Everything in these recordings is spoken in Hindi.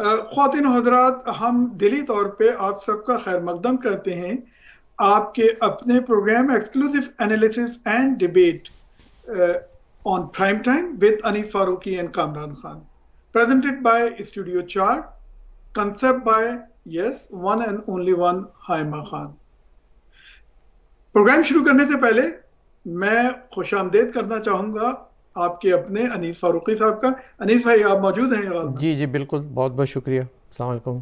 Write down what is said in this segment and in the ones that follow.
खातिन हजरात हम दिली तौर पे आप सबका खैर मकदम करते हैं आपके अपने program exclusive analysis and debate on prime time with Anis Farooqui and Kamran Khan presented by studio चार concept by yes one and only one Haima Khan program शुरू करने से पहले मैं खुश आमदेद करना चाहूंगा आपके अपने अनीस फारूकी साहब का अनीस भाई आप मौजूद हैं जी जी बिल्कुल बहुत बहुत शुक्रिया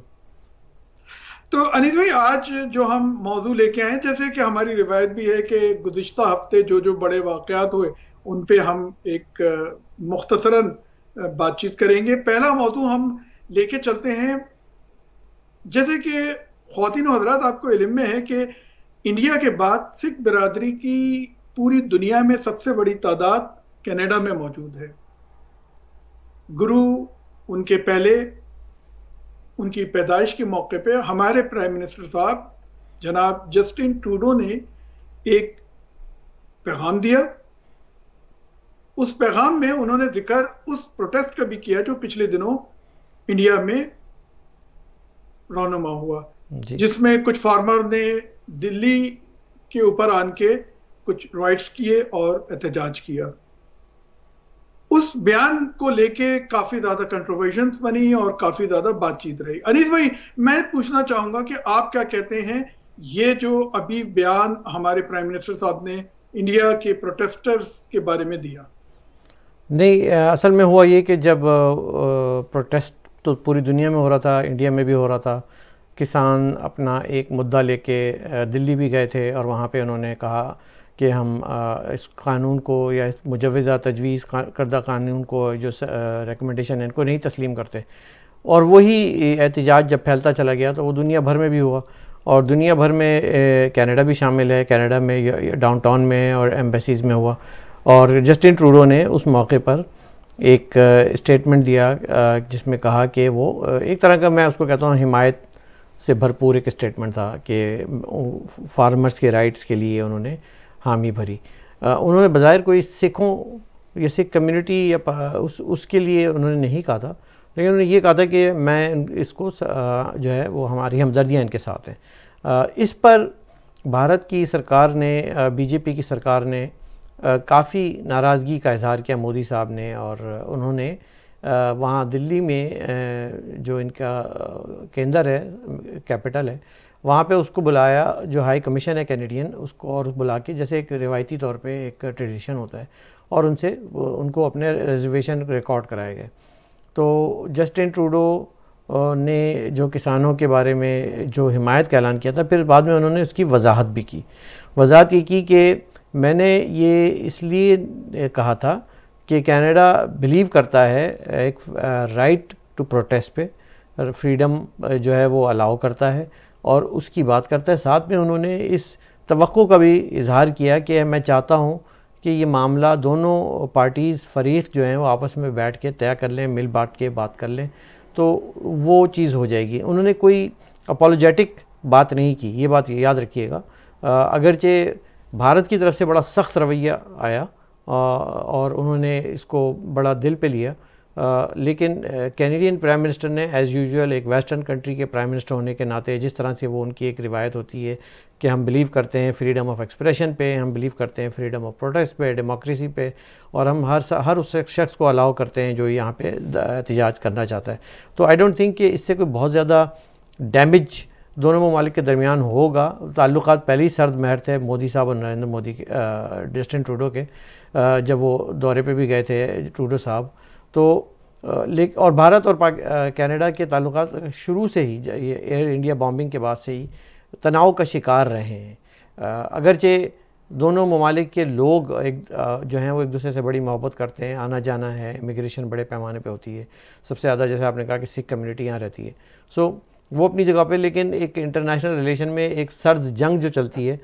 तो अनिस भाई आज जो हम मौजू लेके आए जैसे कि हमारी रिवायत भी है कि गुजशत हफ्ते जो जो बड़े वाकत हुए उन पे हम एक मुख्तरा बातचीत करेंगे पहला मौजू हम लेके चलते हैं जैसे कि खातिन हजरात आपको इलम में है कि इंडिया के बाद सिख बरदरी की पूरी दुनिया में सबसे बड़ी तादाद कनाडा में मौजूद है गुरु उनके पहले उनकी पैदाइश के मौके पे हमारे प्राइम मिनिस्टर साहब जनाब जस्टिन टूडो ने एक पैगाम दिया उस पैगाम में उन्होंने जिक्र उस प्रोटेस्ट का भी किया जो पिछले दिनों इंडिया में रौनमा हुआ जिसमें कुछ फार्मर ने दिल्ली के ऊपर आन के कुछ राइट्स किए और एहतजाज किया बयान को लेके काफी ज्यादा कंट्रोवर्शन बनी और काफी ज्यादा बातचीत रही अनिस भाई मैं पूछना चाहूंगा कि आप क्या कहते हैं ये जो अभी बयान हमारे प्राइम मिनिस्टर साहब ने इंडिया के प्रोटेस्टर्स के बारे में दिया नहीं असल में हुआ ये कि जब प्रोटेस्ट तो पूरी दुनिया में हो रहा था इंडिया में भी हो रहा था किसान अपना एक मुद्दा लेके दिल्ली भी गए थे और वहाँ पे उन्होंने कहा कि हम इस कानून को या इस मुजवज़ा तजवीज़ करदा कानून को जो रिकमेंडेशन है इनको नहीं तस्लीम करते और वही एहतजाज जब फैलता चला गया तो वो दुनिया भर में भी हुआ और दुनिया भर में कनाडा भी शामिल है कनाडा में डाउनटाउन में और एम्बेसीज़ में हुआ और जस्टिन ट्रूडो ने उस मौके पर एक स्टेटमेंट दिया जिसमें कहा कि वो एक तरह का मैं उसको कहता हूँ हिमायत से भरपूर एक स्टेटमेंट था कि फार्मर्स के राइट्स के लिए उन्होंने हामी भरी उन्होंने बाज़ाहिर कोई सिखों या सिख कम्युनिटी या उस उसके लिए उन्होंने नहीं कहा था लेकिन उन्होंने ये कहा था कि मैं इसको जो है वो हमारी हमदर्दियाँ इनके साथ हैं इस पर भारत की सरकार ने बीजेपी की सरकार ने काफ़ी नाराज़गी का इजहार किया मोदी साहब ने और उन्होंने वहाँ दिल्ली में जो इनका केंद्र है कैपिटल है वहाँ पे उसको बुलाया जो हाई कमीशन है कैनेडियन उसको और बुला के जैसे एक रिवायती तौर पे एक ट्रेडिशन होता है और उनसे उनको अपने रिजर्वेशन रिकॉर्ड कराए गए तो जस्टिन ट्रूडो ने जो किसानों के बारे में जो हिमायत का ऐलान किया था फिर बाद में उन्होंने उसकी वजाहत भी की वजाहत ये की कि मैंने ये इसलिए कहा था कि कनाडा बिलीव करता है एक राइट टू प्रोटेस्ट पे फ्रीडम जो है वो अलाउ करता है और उसकी बात करता है साथ में उन्होंने इस तो का भी इजहार किया कि मैं चाहता हूँ कि ये मामला दोनों पार्टीज़ फरीक जो हैं वो आपस में बैठ के तय कर लें मिल बांट के बात कर लें तो वो चीज़ हो जाएगी उन्होंने कोई अपोलोजेटिक बात नहीं की ये बात याद रखिएगा अगरचे भारत की तरफ से बड़ा सख्त रवैया आया और उन्होंने इसको बड़ा दिल पे लिया लेकिन कैनेडियन प्राइम मिनिस्टर ने एज़ यूजुअल एक वेस्टर्न कंट्री के प्राइम मिनिस्टर होने के नाते जिस तरह से वो उनकी एक रिवायत होती है कि हम बिलीव करते हैं फ्रीडम ऑफ एक्सप्रेशन पे हम बिलीव करते हैं फ्रीडम ऑफ प्रोटेस्ट पे डेमोक्रेसी पे और हम हर हर उस शख्स को अलाउ करते हैं जो यहाँ पे एहतजाज करना चाहता है तो आई डोंट थिंक कि इससे कोई बहुत ज़्यादा डैमेज दोनों ममालिक के दरमियान होगा ताल्लुक पहले ही सर्द महर थे मोदी साहब और नरेंद्र मोदी के जस्टिन ट्रूडो के जब वो दौरे पे भी गए थे ट्रूडो साहब तो लेकिन और भारत और कनाडा के ताल्लुक शुरू से ही एयर इंडिया बॉम्बिंग के बाद से ही तनाव का शिकार रहे हैं अगरचे दोनों ममालिक के लोग एक जो हैं वो एक दूसरे से बड़ी मोहब्बत करते हैं आना जाना है इमिग्रेशन बड़े पैमाने पे होती है सबसे ज़्यादा जैसे आपने कहा कि सिख कम्युनिटी यहाँ रहती है सो वो अपनी जगह पे लेकिन एक इंटरनेशनल रिलेशन में एक सर्द जंग जो चलती है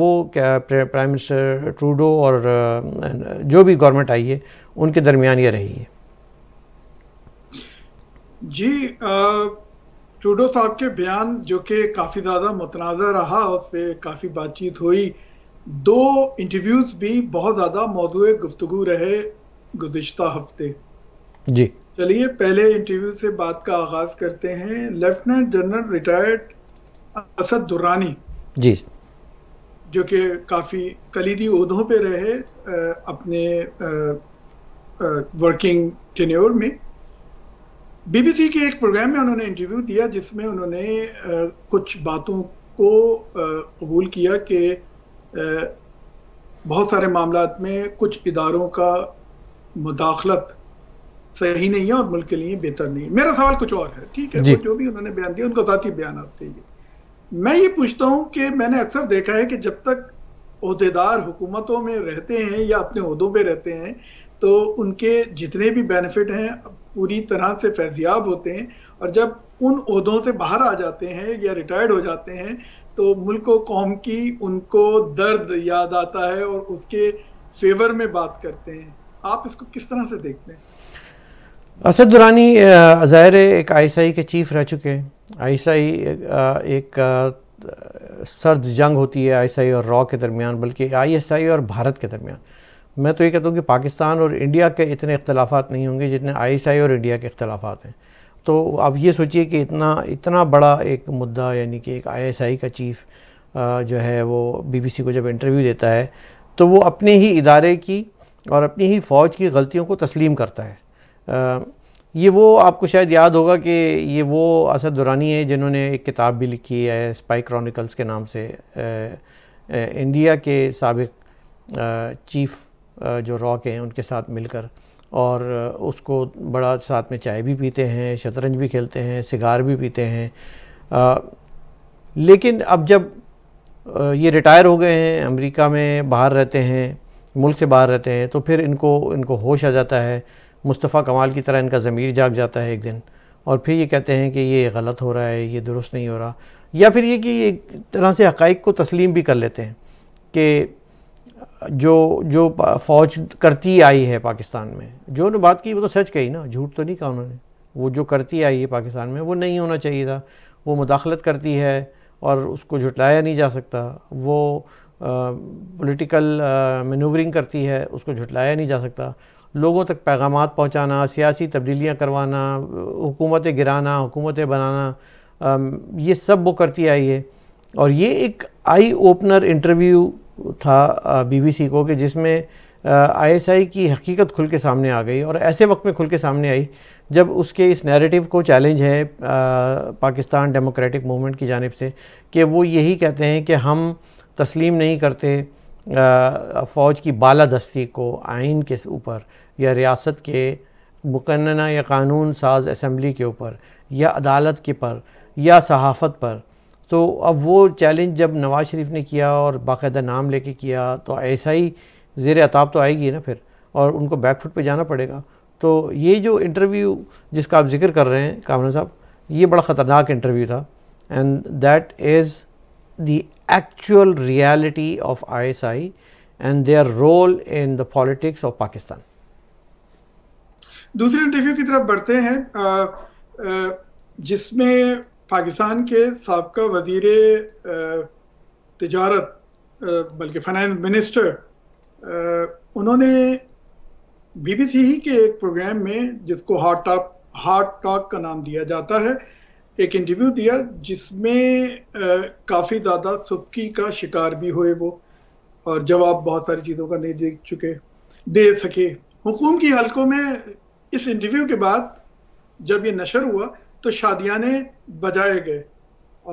वो प्राइम मिनिस्टर ट्रूडो और जो भी गवर्नमेंट आई है उनके दरमियान ये रही है जी ट्रूडो साहब के बयान जो कि काफ़ी ज़्यादा मतनाजा रहा उस पर काफ़ी बातचीत हुई दो इंटरव्यूज़ भी बहुत ज़्यादा मौजू गुफ्तु रहे गुजशत हफ्ते जी चलिए पहले इंटरव्यू से बात का आगाज़ करते हैं lieutenant general retired Asad Durrani ji जो कि काफ़ी कलीदी उहदों पे रहे अपने वर्किंग टेन्योर में बीबीसी के एक प्रोग्राम में उन्होंने इंटरव्यू दिया जिसमें उन्होंने कुछ बातों को कबूल किया कि बहुत सारे मामला में कुछ इदारों का मुदाखलत सही नहीं है और मुल्क के लिए बेहतर नहीं है मेरा सवाल कुछ और है ठीक है जो भी उन्होंने बयान दिया उनका ही बयान आते ही मैं ये पूछता हूँ कि मैंने अक्सर देखा है कि जब तक अहदेदार हुकूमतों में रहते हैं या अपने अहदों पर रहते हैं तो उनके जितने भी बेनिफिट हैं पूरी तरह से फैजियाब होते हैं और जब उन उहदों से बाहर आ जाते हैं या रिटायर्ड हो जाते हैं तो मुल्क व कौम की उनको दर्द याद आता है और उसके फेवर में बात करते हैं आप इसको किस तरह से देखते हैं असद दुरानी ज़ाहिर एक आई के चीफ रह चुके हैं आई एक सर्द जंग होती है आई और रॉ के दरमियान बल्कि आई और भारत के दरमियान मैं तो ये कहता हूँ कि पाकिस्तान और इंडिया के इतने इख्तलाफात नहीं होंगे जितने आईएसआई और इंडिया के इख्तलाफात हैं तो आप ये सोचिए कि इतना इतना बड़ा एक मुद्दा यानी कि एक आईएसआई का चीफ़ जो है वो बीबीसी को जब इंटरव्यू देता है तो वो अपने ही इदारे की और अपनी ही फ़ौज की गलतियों को तस्लीम करता है ये वो आपको शायद याद होगा कि ये वो असद दुरानी है जिन्होंने एक किताब भी लिखी है स्पाई क्रॉनिकल्स के नाम से इंडिया के सबक चीफ़ जो रॉक हैं उनके साथ मिलकर और उसको बड़ा साथ में चाय भी पीते हैं शतरंज भी खेलते हैं सिगार भी पीते हैं आ, लेकिन अब जब ये रिटायर हो गए हैं अमेरिका में बाहर रहते हैं मुल्क से बाहर रहते हैं तो फिर इनको इनको होश आ जाता है मुस्तफ़ा कमाल की तरह इनका ज़मीर जाग जाता है एक दिन और फिर ये कहते हैं कि ये गलत हो रहा है ये दुरुस्त नहीं हो रहा या फिर ये कि एक तरह से हक़ को तस्लीम भी कर लेते हैं कि जो जो फौज करती आई है पाकिस्तान में जो ने बात की वो तो सच कही ना झूठ तो नहीं कहा उन्होंने वो जो करती आई है पाकिस्तान में वो नहीं होना चाहिए था वो मुदाखलत करती है और उसको झुटलाया नहीं जा सकता वो पॉलिटिकल मनूवरिंग करती है उसको झुटलाया नहीं जा सकता लोगों तक पैगाम पहुँचाना सियासी तब्दीलियाँ करवाना हुकूमतें गिराना हुकूमतें बनाना आ, ये सब वो करती आई है और ये एक आई ओपनर इंटरव्यू था बीबीसी को कि जिसमें आईएसआई की हकीकत खुल के सामने आ गई और ऐसे वक्त में खुल के सामने आई जब उसके इस नैरेटिव को चैलेंज है पाकिस्तान डेमोक्रेटिक मूवमेंट की जानब से कि वो यही कहते हैं कि हम तस्लीम नहीं करते फ़ौज की बालादस्ती को आइन के ऊपर या रियासत के मुकन्ना या कानून साज असम्बली के ऊपर या अदालत के पर या सहाफ़त पर तो अब वो चैलेंज जब नवाज़ शरीफ ने किया और बाकायदा नाम लेके किया तो ऐसा ही ज़ेर अताब तो आएगी ना फिर और उनको बैकफुट पे जाना पड़ेगा तो ये जो इंटरव्यू जिसका आप जिक्र कर रहे हैं कामरान साहब ये बड़ा ख़तरनाक इंटरव्यू था and that is reality of I S I and their role in the politics of Pakistan दूसरे इंटरव्यू की तरफ बढ़ते हैं जिसमें पाकिस्तान के सबका वजीर तजारत बल्कि फाइनेंस मिनिस्टर उन्होंने बीबीसी ही के एक प्रोग्राम में जिसको हॉट टॉप हॉट टॉक का नाम दिया जाता है एक इंटरव्यू दिया जिसमें काफ़ी ज़्यादा सुबकी का शिकार भी हुए वो और जवाब बहुत सारी चीज़ों का नहीं दे चुके दे सके हुकूम की हलकों में इस इंटरव्यू के बाद जब ये नशर हुआ तो शादियाने बजाए गए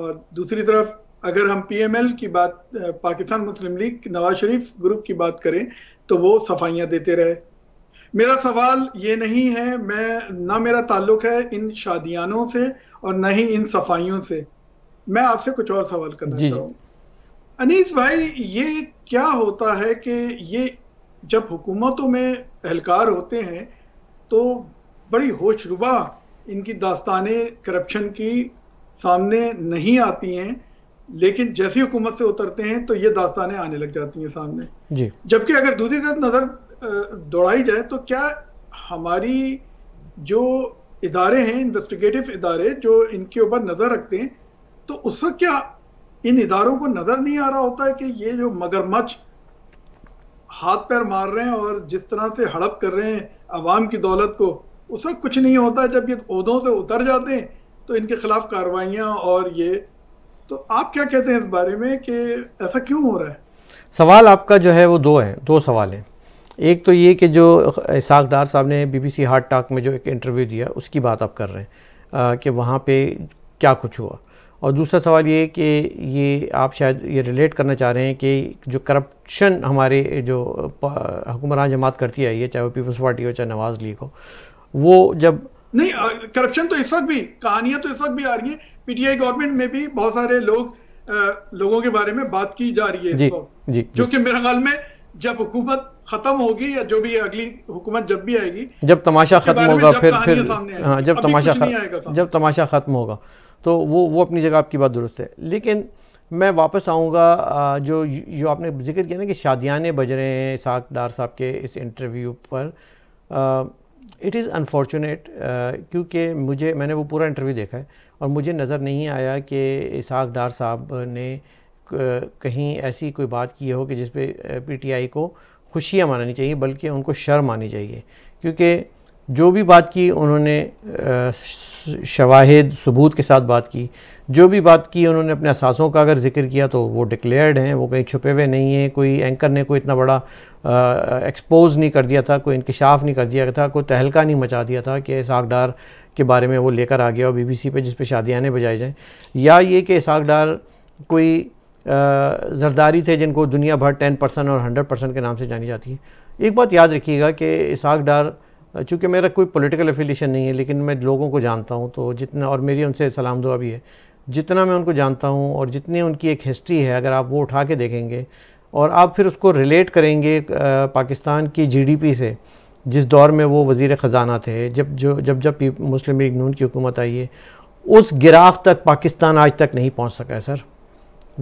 और दूसरी तरफ अगर हम पीएमएल की बात पाकिस्तान मुस्लिम लीग नवाज शरीफ ग्रुप की बात करें तो वो सफाइयां देते रहे मेरा सवाल ये नहीं है मैं ना मेरा ताल्लुक है इन शादियानों से और ना ही इन सफाइयों से मैं आपसे कुछ और सवाल करना चाहता हूँ अनीस भाई ये क्या होता है कि ये जब हुकूमतों में एहलकार होते हैं तो बड़ी होशरुबा इनकी दास्तानें करप्शन की सामने नहीं आती हैं लेकिन जैसी हुकूमत से उतरते हैं तो ये दास्तानें आने लग जाती हैं सामने जबकि अगर दूसरी तरफ नज़र दौड़ाई जाए तो क्या हमारी जो इदारे हैं इन्वेस्टिगेटिव इदारे जो इनके ऊपर नज़र रखते हैं तो उस वक्त क्या इन इदारों को नज़र नहीं आ रहा होता है कि ये जो मगरमच्छ हाथ पैर मार रहे हैं और जिस तरह से हड़प कर रहे हैं आवाम की दौलत को उस वक्त कुछ नहीं होता जब ये उदों से उतर जाते हैं तो इनके खिलाफ कार्रवाइयाँ और ये तो आप क्या कहते हैं इस बारे में कि ऐसा क्यों हो रहा है सवाल आपका जो है वो दो है दो सवाल हैं एक तो ये कि जो इसाकदार साहब ने बीबीसी हार्ट टाक में जो एक इंटरव्यू दिया उसकी बात आप कर रहे हैं कि वहाँ पे क्या कुछ हुआ और दूसरा सवाल ये कि ये आप शायद ये रिलेट करना चाह रहे हैं कि जो करप्शन हमारे जो हुकुमरान जमात करती आई है चाहे वो पीपल्स पार्टी हो चाहे नवाज़ लीग हो वो जब नहीं करप्शन तो इस वक्त भी कहानियां तो इस वक्त भी आ रही है पीटीआई गवर्नमेंट में भी बहुत सारे लोग आ, लोगों के बारे में बात की जा रही है जी, जी, जो कि मेरे ख्याल में जब हुकूमत खत्म होगी या जो भी अगली हुकूमत जब भी आएगी जब तमाशा खत्म होगा फिर फिर हाँ जब तमाशा जब तमाशा खत्म होगा तो वो वो अपनी जगह आपकी बात दुरुस्त है लेकिन मैं वापस आऊँगा जो जो आपने जिक्र किया ना कि शादियाने बज रहे हैं साक डार साहब के इस इंटरव्यू पर इट इज़ अनफॉर्चुनेट क्योंकि मुझे मैंने वो पूरा इंटरव्यू देखा है और मुझे नज़र नहीं आया कि इसाक डार साहब ने uh, कहीं ऐसी कोई बात की हो कि जिस पे पीटीआई uh, को खुशियाँ माननी चाहिए बल्कि उनको शर्म आनी चाहिए क्योंकि जो भी बात की उन्होंने शवाहद सबूत के साथ बात की जो भी बात की उन्होंने अपने असासों का अगर जिक्र किया तो वो डिक्लेयर्ड हैं वो कहीं छुपे हुए नहीं हैं कोई एंकर ने कोई इतना बड़ा एक्सपोज नहीं कर दिया था कोई इंकशाफ नहीं कर दिया था कोई तहलका नहीं मचा दिया था कि इसाक डार के बारे में वो लेकर आ गया और बी बी सी जिस जिसपे शादियाँ बजाई जाएँ या ये कि इसहाक डार कोई जरदारी थे जिनको दुनिया भर टेन परसेंट और हंड्रेड परसेंट के नाम से जानी जाती है एक बात याद रखिएगा कि इसाक डार चूँकि मेरा कोई पॉलिटिकल एफिलेशन नहीं है लेकिन मैं लोगों को जानता हूँ तो जितना और मेरी उनसे सलाम दुआ भी है जितना मैं उनको जानता हूँ और जितनी उनकी एक हिस्ट्री है अगर आप वो उठा के देखेंगे और आप फिर उसको रिलेट करेंगे पाकिस्तान की जीडीपी से जिस दौर में वो वज़ी ख़जाना थे जब जो जब जब मुस्लिम लीग नून की हुकूमत आई है उस गिराफ तक पाकिस्तान आज तक नहीं पहुँच सका है सर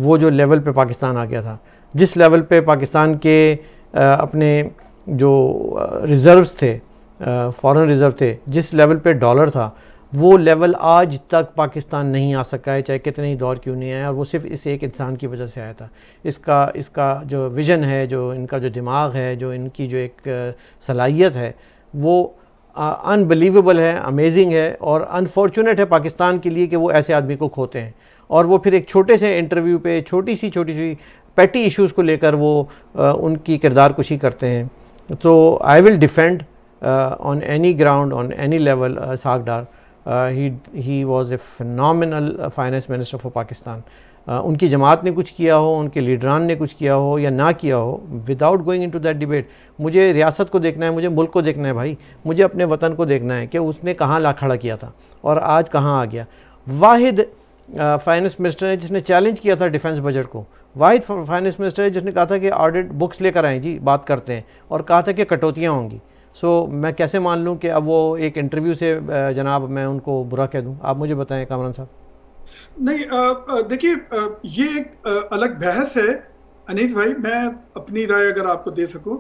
वो जो लेवल पर पाकिस्तान आ गया था जिस लेवल पर पाकिस्तान के अपने जो रिज़र्व थे फ़ॉरेन रिज़र्व थे जिस लेवल पे डॉलर था वो लेवल आज तक पाकिस्तान नहीं आ सका है चाहे कितने ही दौर क्यों नहीं आया और वो सिर्फ इस एक इंसान की वजह से आया था इसका इसका जो विज़न है जो इनका जो दिमाग है जो इनकी जो एक सलाहियत है वो अनबिलीवेबल है अमेजिंग है और अनफॉर्चुनेट है पाकिस्तान के लिए कि वो ऐसे आदमी को खोते हैं और वो फिर एक छोटे से इंटरव्यू पे छोटी सी छोटी सी पैटी इश्यूज़ को लेकर वो आ, उनकी किरदार कुशी करते हैं तो I will defend Uh, on any ground on any level uh, Sagdar uh, he he was a phenomenal uh, finance minister for Pakistan उनकी जमात ने कुछ किया हो उनके लीडरान ने कुछ किया हो या ना किया हो without going into that debate मुझे रियासत को देखना है मुझे मुल्क को देखना है भाई मुझे अपने वतन को देखना है कि उसने कहाँ la खड़ा किया था और आज कहाँ आ गया wahid फाइनेंस मिनिस्टर है जिसने चैलेंज किया था डिफेंस बजट को वाहिद फाइनेंस मिनिस्टर है जिसने कहा था कि ऑडिट बुक्स लेकर आएँ जी बात करते हैं और कहा था कि कटौतियाँ होंगी सो मैं कैसे मान लूँ कि अब वो एक इंटरव्यू से जनाब मैं उनको बुरा कह दूँ आप मुझे बताएं कामरान साहब नहीं देखिए ये एक अलग बहस है अनीस भाई मैं अपनी राय अगर आपको दे सकूं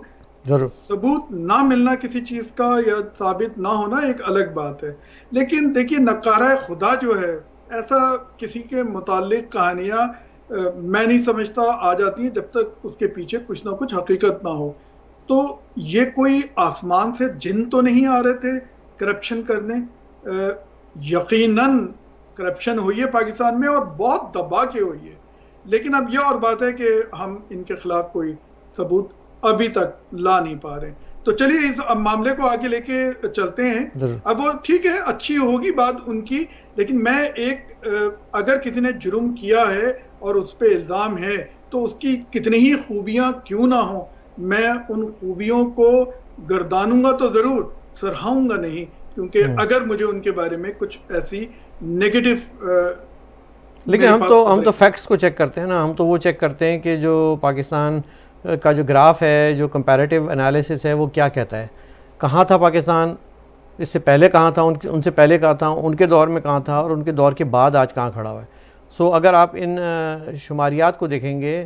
जरूर सबूत ना मिलना किसी चीज का या साबित ना होना एक अलग बात है लेकिन देखिए नकारा खुदा जो है ऐसा किसी के मुतालिक कहानियां मैं नहीं समझता आ जाती हैं जब तक उसके पीछे कुछ ना कुछ हकीकत ना हो तो ये कोई आसमान से जिन तो नहीं आ रहे थे करप्शन करने यकीनन करप्शन हुई है पाकिस्तान में और बहुत दबा के हुई है लेकिन अब यह और बात है कि हम इनके खिलाफ कोई सबूत अभी तक ला नहीं पा रहे तो चलिए इस मामले को आगे लेके चलते हैं अब वो ठीक है अच्छी होगी बात उनकी लेकिन मैं एक अगर किसी ने जुर्म किया है और उस पर इल्ज़ाम है तो उसकी कितनी ही खूबियां क्यों ना हो मैं उन खूबियों को गर्दानूंगा तो ज़रूर सरहाऊंगा नहीं क्योंकि हम्म। अगर मुझे उनके बारे में कुछ ऐसी नेगेटिव लेकिन हम तो, तो हम तो फैक्ट्स को चेक करते हैं ना हम तो वो चेक करते हैं कि जो पाकिस्तान का जो ग्राफ है जो कंपैरेटिव एनालिसिस है वो क्या कहता है कहाँ था पाकिस्तान इससे पहले कहाँ था उन, उनसे पहले कहाँ था उनके दौर में कहाँ था और उनके दौर के बाद आज कहाँ खड़ा हुआ है सो अगर आप इन शुमारियात को देखेंगे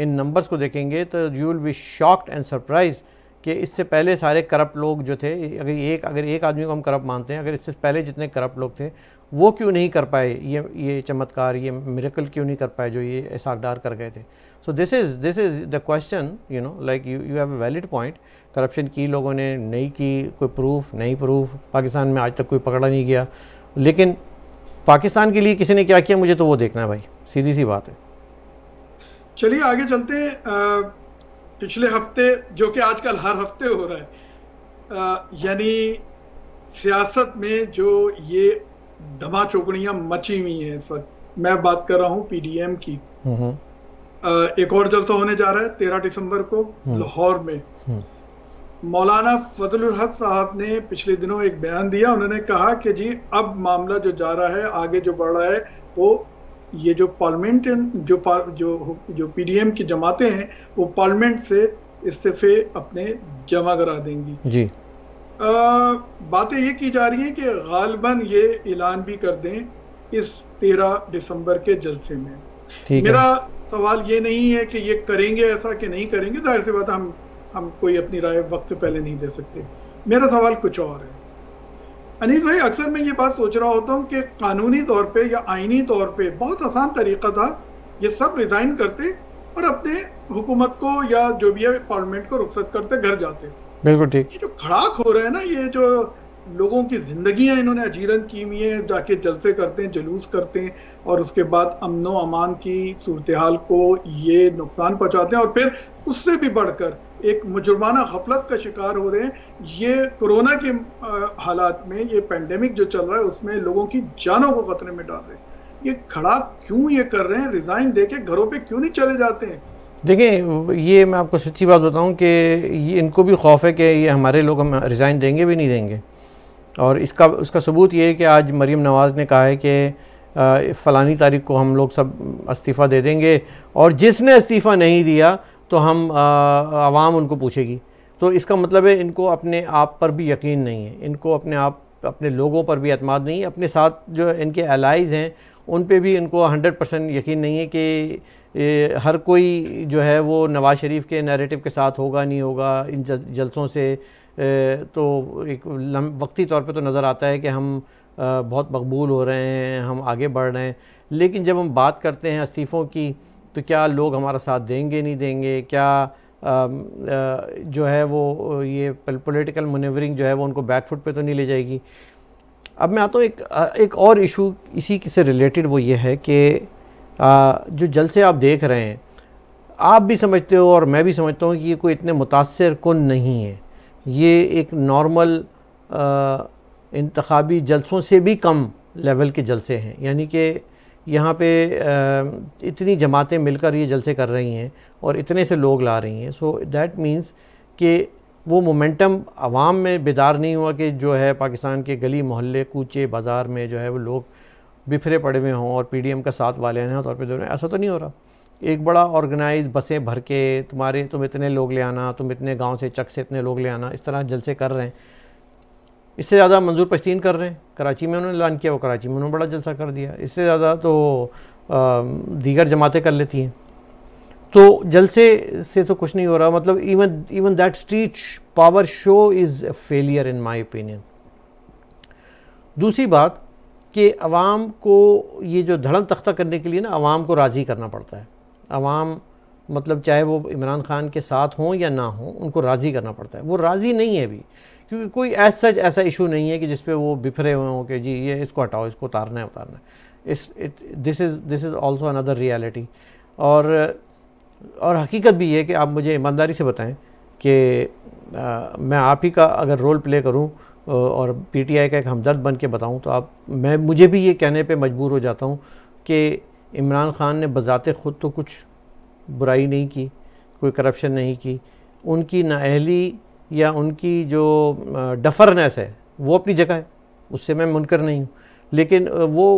इन नंबर्स को देखेंगे तो you will be shocked and surprise कि इससे पहले सारे करप्ट लोग जो थे अगर एक अगर एक आदमी को हम करप्ट मानते हैं अगर इससे पहले जितने करप्ट लोग थे वो क्यों नहीं कर पाए ये ये चमत्कार ये मिरेकल क्यों नहीं कर पाए जो ये एसाकडार कर गए थे so this is this is the question you know like you you have a valid point corruption की लोगों ने नहीं की कोई प्रूफ नहीं प्रूफ पाकिस्तान में आज तक कोई पकड़ा नहीं गया लेकिन पाकिस्तान के लिए किसी ने क्या किया मुझे तो वो देखना है भाई सीधी सी बात है चलिए आगे चलते हैं पिछले हफ्ते जो कि आजकल हर हफ्ते हो रहा है यानी सियासत में जो ये धमा चौकड़ियां मची हुई हैं इस वक्त मैं बात कर रहा हूँ पीडीएम की एक और जलसा होने जा रहा है तेरह दिसंबर को हम्म। लाहौर में हम्म। मौलाना फजल हक साहब ने पिछले दिनों एक बयान दिया उन्होंने कहा कि जी अब मामला जो जा रहा है आगे जो बढ़ रहा है वो ये जो पार्लियामेंट जो पार, जो जो पीडीएम की जमातें हैं वो पार्लियामेंट से इस्तीफे अपने जमा करा देंगी जी बातें ये की जा रही हैं कि गालबन ये ऐलान भी कर दें इस तेरह दिसंबर के जलसे में मेरा सवाल ये नहीं है कि ये करेंगे ऐसा कि नहीं करेंगे जाहिर सी बात हम हम कोई अपनी राय वक्त से पहले नहीं दे सकते मेरा सवाल कुछ और है अनिल भाई अक्सर मैं ये बात सोच रहा होता हूँ कि कानूनी तौर पे या आइनी तौर पे बहुत आसान तरीका था ये सब रिजाइन करते और अपने हुकूमत को या जो भी है पार्लियामेंट को रुख्सत करते घर जाते बिल्कुल ठीक ये जो खड़ाक हो रहा है ना ये जो लोगों की जिंदगियां इन्होंने अजीरन की हुई हैं जाके जलसे करते हैं जुलूस करते हैं और उसके बाद अमनो अमान की सूरत हाल को ये नुकसान पहुंचाते हैं और फिर उससे भी बढ़कर एक मुजुर्माना गफलत का शिकार हो रहे हैं ये कोरोना के हालात में ये पेंडेमिक जो चल रहा है उसमें लोगों की जानों को खतरे में डाल रहे हैं ये खड़ा क्यों ये कर रहे हैं रिज़ाइन दे के घरों पर क्यों नहीं चले जाते हैं देखिए ये मैं आपको सच्ची बात बताऊं कि ये इनको भी खौफ है कि ये हमारे लोग हम रिज़ाइन देंगे भी नहीं देंगे और इसका उसका सबूत ये है कि आज मरीम नवाज़ ने कहा है कि फ़लानी तारीख को हम लोग सब इस्तीफ़ा दे देंगे और जिसने इस्तीफ़ा नहीं दिया तो हम आवाम उनको पूछेगी तो इसका मतलब है इनको अपने आप पर भी यकीन नहीं है इनको अपने आप अपने लोगों पर भी अतमाद नहीं है अपने साथ जो इनके एलाइज़ हैं उन पे भी इनको 100 परसेंट यकीन नहीं है कि हर कोई जो है वो नवाज़ शरीफ के नैरेटिव के साथ होगा नहीं होगा इन जलसों से तो एक वक्ती तौर पे तो नज़र आता है कि हम बहुत मकबूल हो रहे हैं हम आगे बढ़ रहे हैं लेकिन जब हम बात करते हैं इस्तीफ़ों की तो क्या लोग हमारा साथ देंगे नहीं देंगे क्या आ, आ, जो है वो ये पोलिटिकल मनवरिंग जो है वो उनको बैकफुट पे तो नहीं ले जाएगी अब मैं आता हूँ एक एक और इशू इसी से रिलेटेड वो ये है कि जो जलसे आप देख रहे हैं आप भी समझते हो और मैं भी समझता हूँ कि ये कोई इतने मुतासर कन नहीं है ये एक नॉर्मल इंतबी जलसों से भी कम लेवल के जलसे हैं यानी कि यहाँ पे इतनी जमातें मिलकर ये जलसे कर रही हैं और इतने से लोग ला रही हैं सो दैट मीन्स कि वो मोमेंटम आवाम में बेदार नहीं हुआ कि जो है पाकिस्तान के गली मोहल्ले कूचे बाज़ार में जो है वो लोग बिफरे पड़े हुए हों और पीडीएम का साथ वाले हैं तौर पर दे रहे हैं ऐसा तो नहीं हो रहा एक बड़ा ऑर्गेनाइज बसें भर के तुम्हारे तुम इतने लोग ले आना तुम इतने गांव से चक से इतने लोग ले आना इस तरह जलसे कर रहे हैं इससे ज़्यादा मंजूर पश्तीन कर रहे हैं कराची में उन्होंने ऐलान किया वो कराची में उन्होंने बड़ा जलसा कर दिया इससे ज़्यादा तो दीगर जमातें कर लेती हैं तो जलसे से तो कुछ नहीं हो रहा मतलब even even that street power show is failure in my opinion दूसरी बात कि आवाम को ये जो धड़न तख्ता करने के लिए ना आवाम को राज़ी करना पड़ता है आवाम मतलब चाहे वो इमरान खान के साथ हों या ना हों उनको राज़ी करना पड़ता है वो राज़ी नहीं है अभी क्योंकि कोई एज सच ऐसा इशू नहीं है कि जिस वो बिफरे हुए हों कि जी ये इसको हटाओ इसको उतारना है उतारना है इस it this is this is also another reality और और हकीकत भी ये कि आप मुझे ईमानदारी से बताएं कि मैं आप ही का अगर रोल प्ले करूँ और पीटीआई का एक हमदर्द बन के बताऊँ तो आप मैं मुझे भी ये कहने पर मजबूर हो जाता हूँ कि इमरान ख़ान ने बज़ात ख़ुद तो कुछ बुराई नहीं की कोई करप्शन नहीं की उनकी नाअहली या उनकी जो डफरनेस है वो अपनी जगह है उससे मैं मुनकर नहीं हूँ लेकिन वो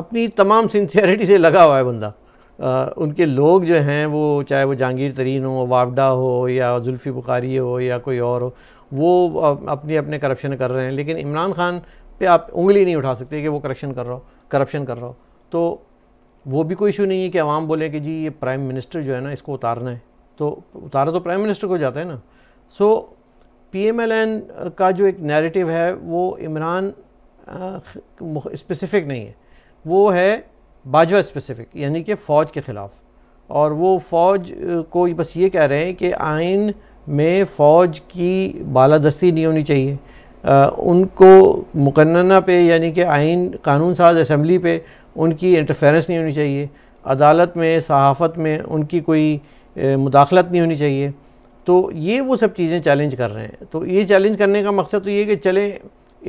अपनी तमाम सिंसियरिटी से लगा हुआ है बंदा आ, उनके लोग जो हैं वो चाहे वो जहांगीर तरीन हो वावडा हो या जुल्फ़ी बुखारी हो या कोई और हो वो अपने अपने करप्शन कर रहे हैं लेकिन इमरान खान पे आप उंगली नहीं उठा सकते कि वो करप्शन कर रहा हो करप्शन कर रहा हो तो वो भी कोई इशू नहीं है कि आवाम बोले कि जी ये प्राइम मिनिस्टर जो है ना इसको उतारना है तो उतारा तो प्राइम मिनिस्टर को जाता है ना so P M L N का जो एक नैरेटिव है वो इमरान स्पेसिफिक नहीं है वो है बाजवा स्पेसिफिक यानी कि फ़ौज के ख़िलाफ़ और वो फ़ौज को बस ये कह रहे हैं कि आइन में फ़ौज की बालादस्ती नहीं होनी चाहिए आ, उनको मुकन्ना पे यानी कि आइन कानून साज असम्बली पे उनकी इंटरफेरेंस नहीं होनी चाहिए अदालत में सहाफ़त में उनकी कोई मुदाखलत नहीं होनी चाहिए तो ये वो सब चीज़ें चैलेंज कर रहे हैं तो ये चैलेंज करने का मकसद तो ये कि चले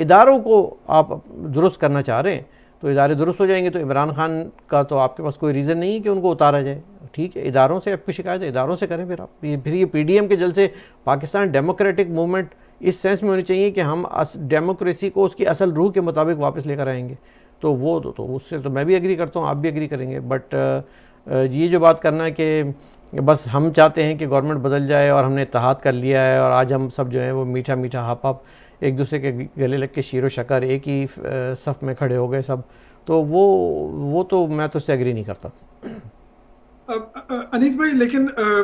इदारों को आप दुरुस्त करना चाह रहे हैं तो इदारे दुरुस्त हो जाएंगे तो इमरान खान का तो आपके पास कोई रीज़न नहीं है कि उनको उतारा जाए ठीक है इदारों से आपकी शिकायत है इदारों से करें फिर आप ये फिर ये एम के जलसे पाकिस्तान डेमोक्रेटिक मूवमेंट इस सेंस में होनी चाहिए कि हम डेमोक्रेसी को उसकी असल रूह के मुताबिक वापस लेकर आएंगे तो वो तो उससे तो मैं भी एग्री करता हूँ आप भी एग्री करेंगे बट uh, uh, ये जो बात करना है कि बस हम चाहते हैं कि गवर्नमेंट बदल जाए और हमने इतिहाद कर लिया है और आज हम सब जो है वो मीठा मीठा हाप हाप एक दूसरे के गले लग के शीर शकर एक ही uh, सफ़ में खड़े हो गए सब तो वो वो तो मैं तो उससे एग्री नहीं करता अनिस भाई लेकिन आ,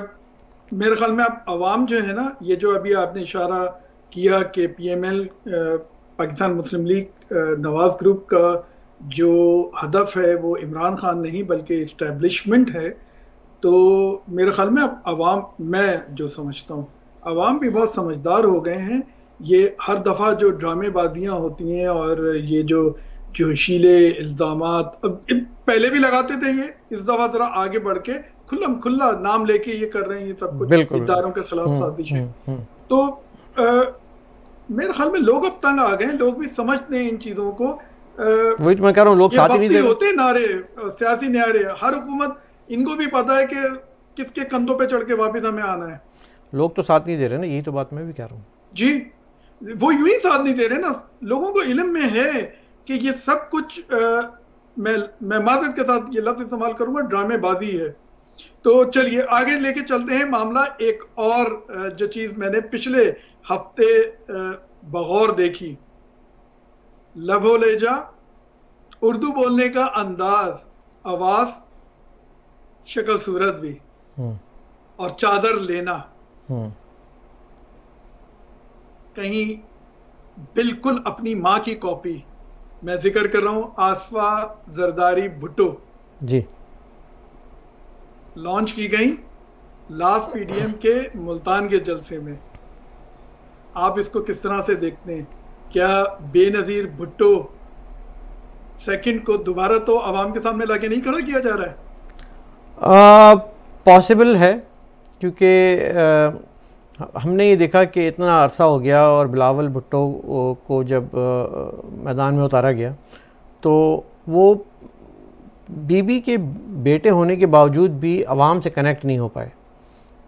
मेरे ख्याल में आप आवाम जो है ना ये जो अभी आपने इशारा किया कि पीएमएल पाकिस्तान मुस्लिम लीग नवाज ग्रुप का जो हदफ है वो इमरान खान नहीं बल्कि इस्टेबलिशमेंट है तो मेरे ख्याल में अब आवाम मैं जो समझता हूँ आवाम भी बहुत समझदार हो गए हैं ये हर दफ़ा जो ड्रामेबाजियाँ होती हैं और ये जो जोशीले इल्ज़ाम अब पहले भी लगाते थे ये इस दफ़ा ज़रा आगे बढ़ के खुल्लम खुल्ला नाम लेके ये कर रहे हैं ये सब कुछ इदारों के खिलाफ हम्म, साजिश है हम्म, हम्म। तो आ, मेरे ख्याल में लोग अब तंग आ गए हैं लोग भी समझते हैं इन चीज़ों को वही तो मैं कह रहा हूँ लोग साथ ही नहीं होते नारे सियासी नारे हर हुकूमत इनको भी पता है कि किसके कंधों पे चढ़ के वापिस हमें आना है लोग तो साथ नहीं दे रहे ना यही तो बात मैं भी कह रहा हूँ जी वो यूं ही साथ नहीं दे रहे ना लोगों को इलम में है कि ये सब कुछ आ, मैं मैं माजत के साथ ये लफ्ज इस्तेमाल करूंगा ड्रामेबाजी है तो चलिए आगे लेके चलते हैं मामला एक और जो चीज मैंने पिछले हफ्ते बगौर देखी लभो लेजा उर्दू बोलने का अंदाज आवाज शक्ल सूरत भी हम्म। और चादर लेना हम्म। कहीं बिल्कुल अपनी माँ की कॉपी मैं जिक्र कर रहा हूं आसफा जरदारी भुट्टो जी लॉन्च की गई लास्ट पीडीएम के मुल्तान के जलसे में आप इसको किस तरह से देखते हैं क्या बेनज़ीर भुट्टो सेकंड को दोबारा तो आवाम के सामने लाके नहीं खड़ा किया जा रहा है पॉसिबल है क्योंकि हमने ये देखा कि इतना अरसा हो गया और बिलावल भुट्टो को जब आ, मैदान में उतारा गया तो वो बीबी के बेटे होने के बावजूद भी आवाम से कनेक्ट नहीं हो पाए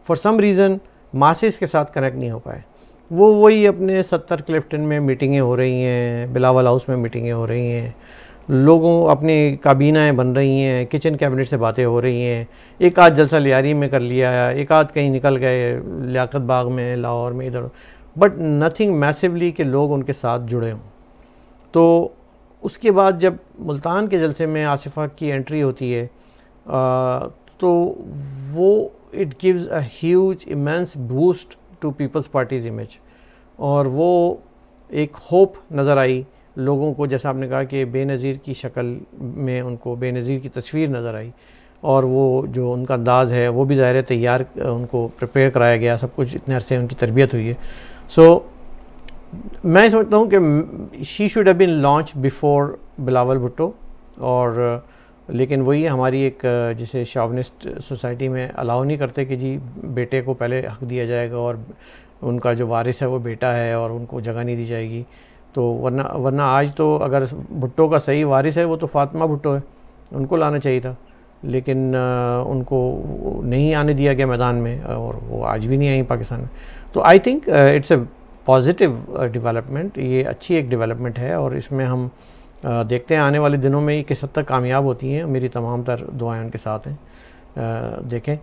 फॉर सम रीज़न मासिस के साथ कनेक्ट नहीं हो पाए वो वही अपने सत्तर क्लिफ्टन में मीटिंगें हो रही हैं बिलावल हाउस में मीटिंगें हो रही हैं लोगों अपनी काबीनाएँ बन रही हैं किचन कैबिनेट से बातें हो रही हैं एक आध जलसा लियारी में कर लिया एक आध कहीं निकल गए लियाकत बाग में लाहौर में इधर बट नथिंग मैसिवली के लोग उनके साथ जुड़े हों तो उसके बाद जब मुल्तान के जलसे में आसिफा की एंट्री होती है आ, तो वो it gives a huge immense boost to People's Party's image और वो एक होप नज़र आई लोगों को जैसा आपने कहा कि बेनज़ीर की शक्ल में उनको बेनज़ीर की तस्वीर नज़र आई और वो जो उनका अंदाज़ है वो भी ज़ाहिर तैयार उनको प्रिपेयर कराया गया सब कुछ इतने अरसे उनकी तरबियत हुई है सो so, मैं समझता हूँ कि she should have been launch before Bilawal Bhutto और लेकिन वही हमारी एक जैसे शावनिस्ट सोसाइटी में अलाउ नहीं करते कि जी बेटे को पहले हक दिया जाएगा और उनका जो वारिस है वो बेटा है और उनको जगह नहीं दी जाएगी तो वरना वरना आज तो अगर भुट्टो का सही वारिस है वो तो फातिमा भुट्टो है उनको लाना चाहिए था लेकिन उनको नहीं आने दिया गया मैदान में और वो आज भी नहीं आई पाकिस्तान में तो I think it's a positive development ये अच्छी एक डेवलपमेंट है और इसमें हम देखते हैं आने वाले दिनों में ये किस हद तक कामयाब होती हैं मेरी तमाम तर दुआएं उनके साथ हैं देखें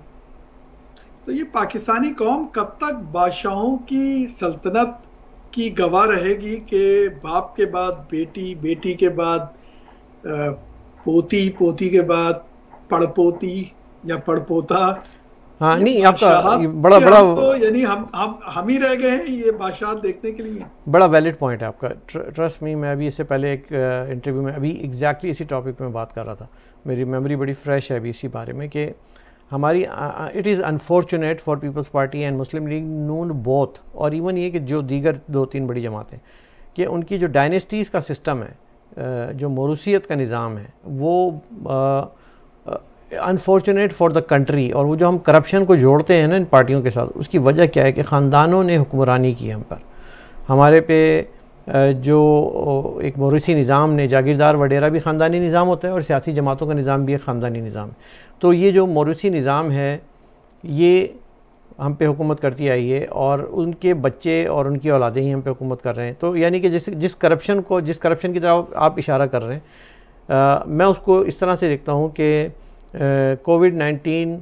तो ये पाकिस्तानी कौम कब तक बादशाहों की सल्तनत की गवाह रहेगी कि बाप के बाद बेटी बेटी के बाद पोती पोती के बाद पड़पोती या पड़पोता हाँ नहीं आपका बड़ा बड़ा तो यानी हम हम हम ही रह गए हैं ये बादशाह देखने के लिए बड़ा वैलिड पॉइंट है आपका ट्रस्ट मी मैं अभी इससे पहले एक इंटरव्यू uh, में अभी एग्जैक्टली इसी टॉपिक में बात कर रहा था मेरी मेमोरी बड़ी फ्रेश है अभी इसी बारे में कि हमारी it is unfortunate for People's Party and Muslim League Noon both और इवन ये कि जो दीगर दो तीन बड़ी जमातें कि उनकी जो डायनेस्टीज़ का सिस्टम है uh, जो मौरूसीत का निज़ाम है वो आ, uh, unfortunate for the country और वो जो हम करप्शन को जोड़ते हैं ना इन पार्टियों के साथ उसकी वजह क्या है कि ख़ानदानों ने हुक्मरानी की हम पर हमारे पे जो एक मौरसी निज़ाम ने जागीरदार वडेरा भी ख़ानदानी निज़ाम होता है और सियासी जमातों का निज़ाम भी एक ख़ानदानी निज़ाम है तो ये जो मौरसी निज़ाम है ये हम पे हुकूमत करती आई है और उनके बच्चे और उनकी औलादें ही हम पे हुकूमत कर रहे हैं तो यानी कि जिस जिस करप्शन को जिस करप्शन की तरफ आप इशारा कर रहे हैं आ, मैं उसको इस तरह से देखता हूँ कि कोविड नाइन्टीन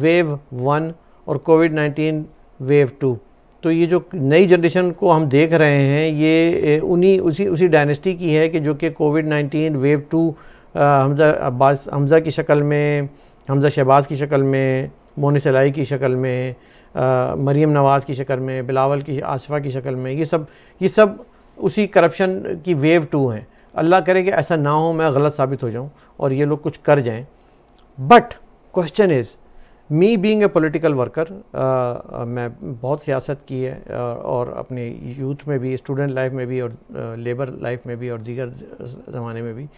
वेव वन और कोविड नाइन्टीन वेव टू तो ये जो नई जनरेशन को हम देख रहे हैं ये उन्हीं उसी उसी डायनेस्टी की है कि जो कि Covid nineteen wave two Hamza Abbas Hamza की शक्ल में हमजा शहबाज की शक्ल में मोन सलाई की शक्ल में आ, मरीम नवाज़ की शक्ल में बिलावल की आसफ़ा की शक्ल में ये सब ये सब उसी करप्शन की वेव टू हैं अल्लाह करे कि ऐसा ना हो मैं गलत साबित हो जाऊं और ये लोग कुछ कर जाएं but question is me being a political worker मैं बहुत सियासत की है uh, और अपने यूथ में भी स्टूडेंट लाइफ में भी और लेबर uh, लाइफ में भी और दीगर ज़माने में भी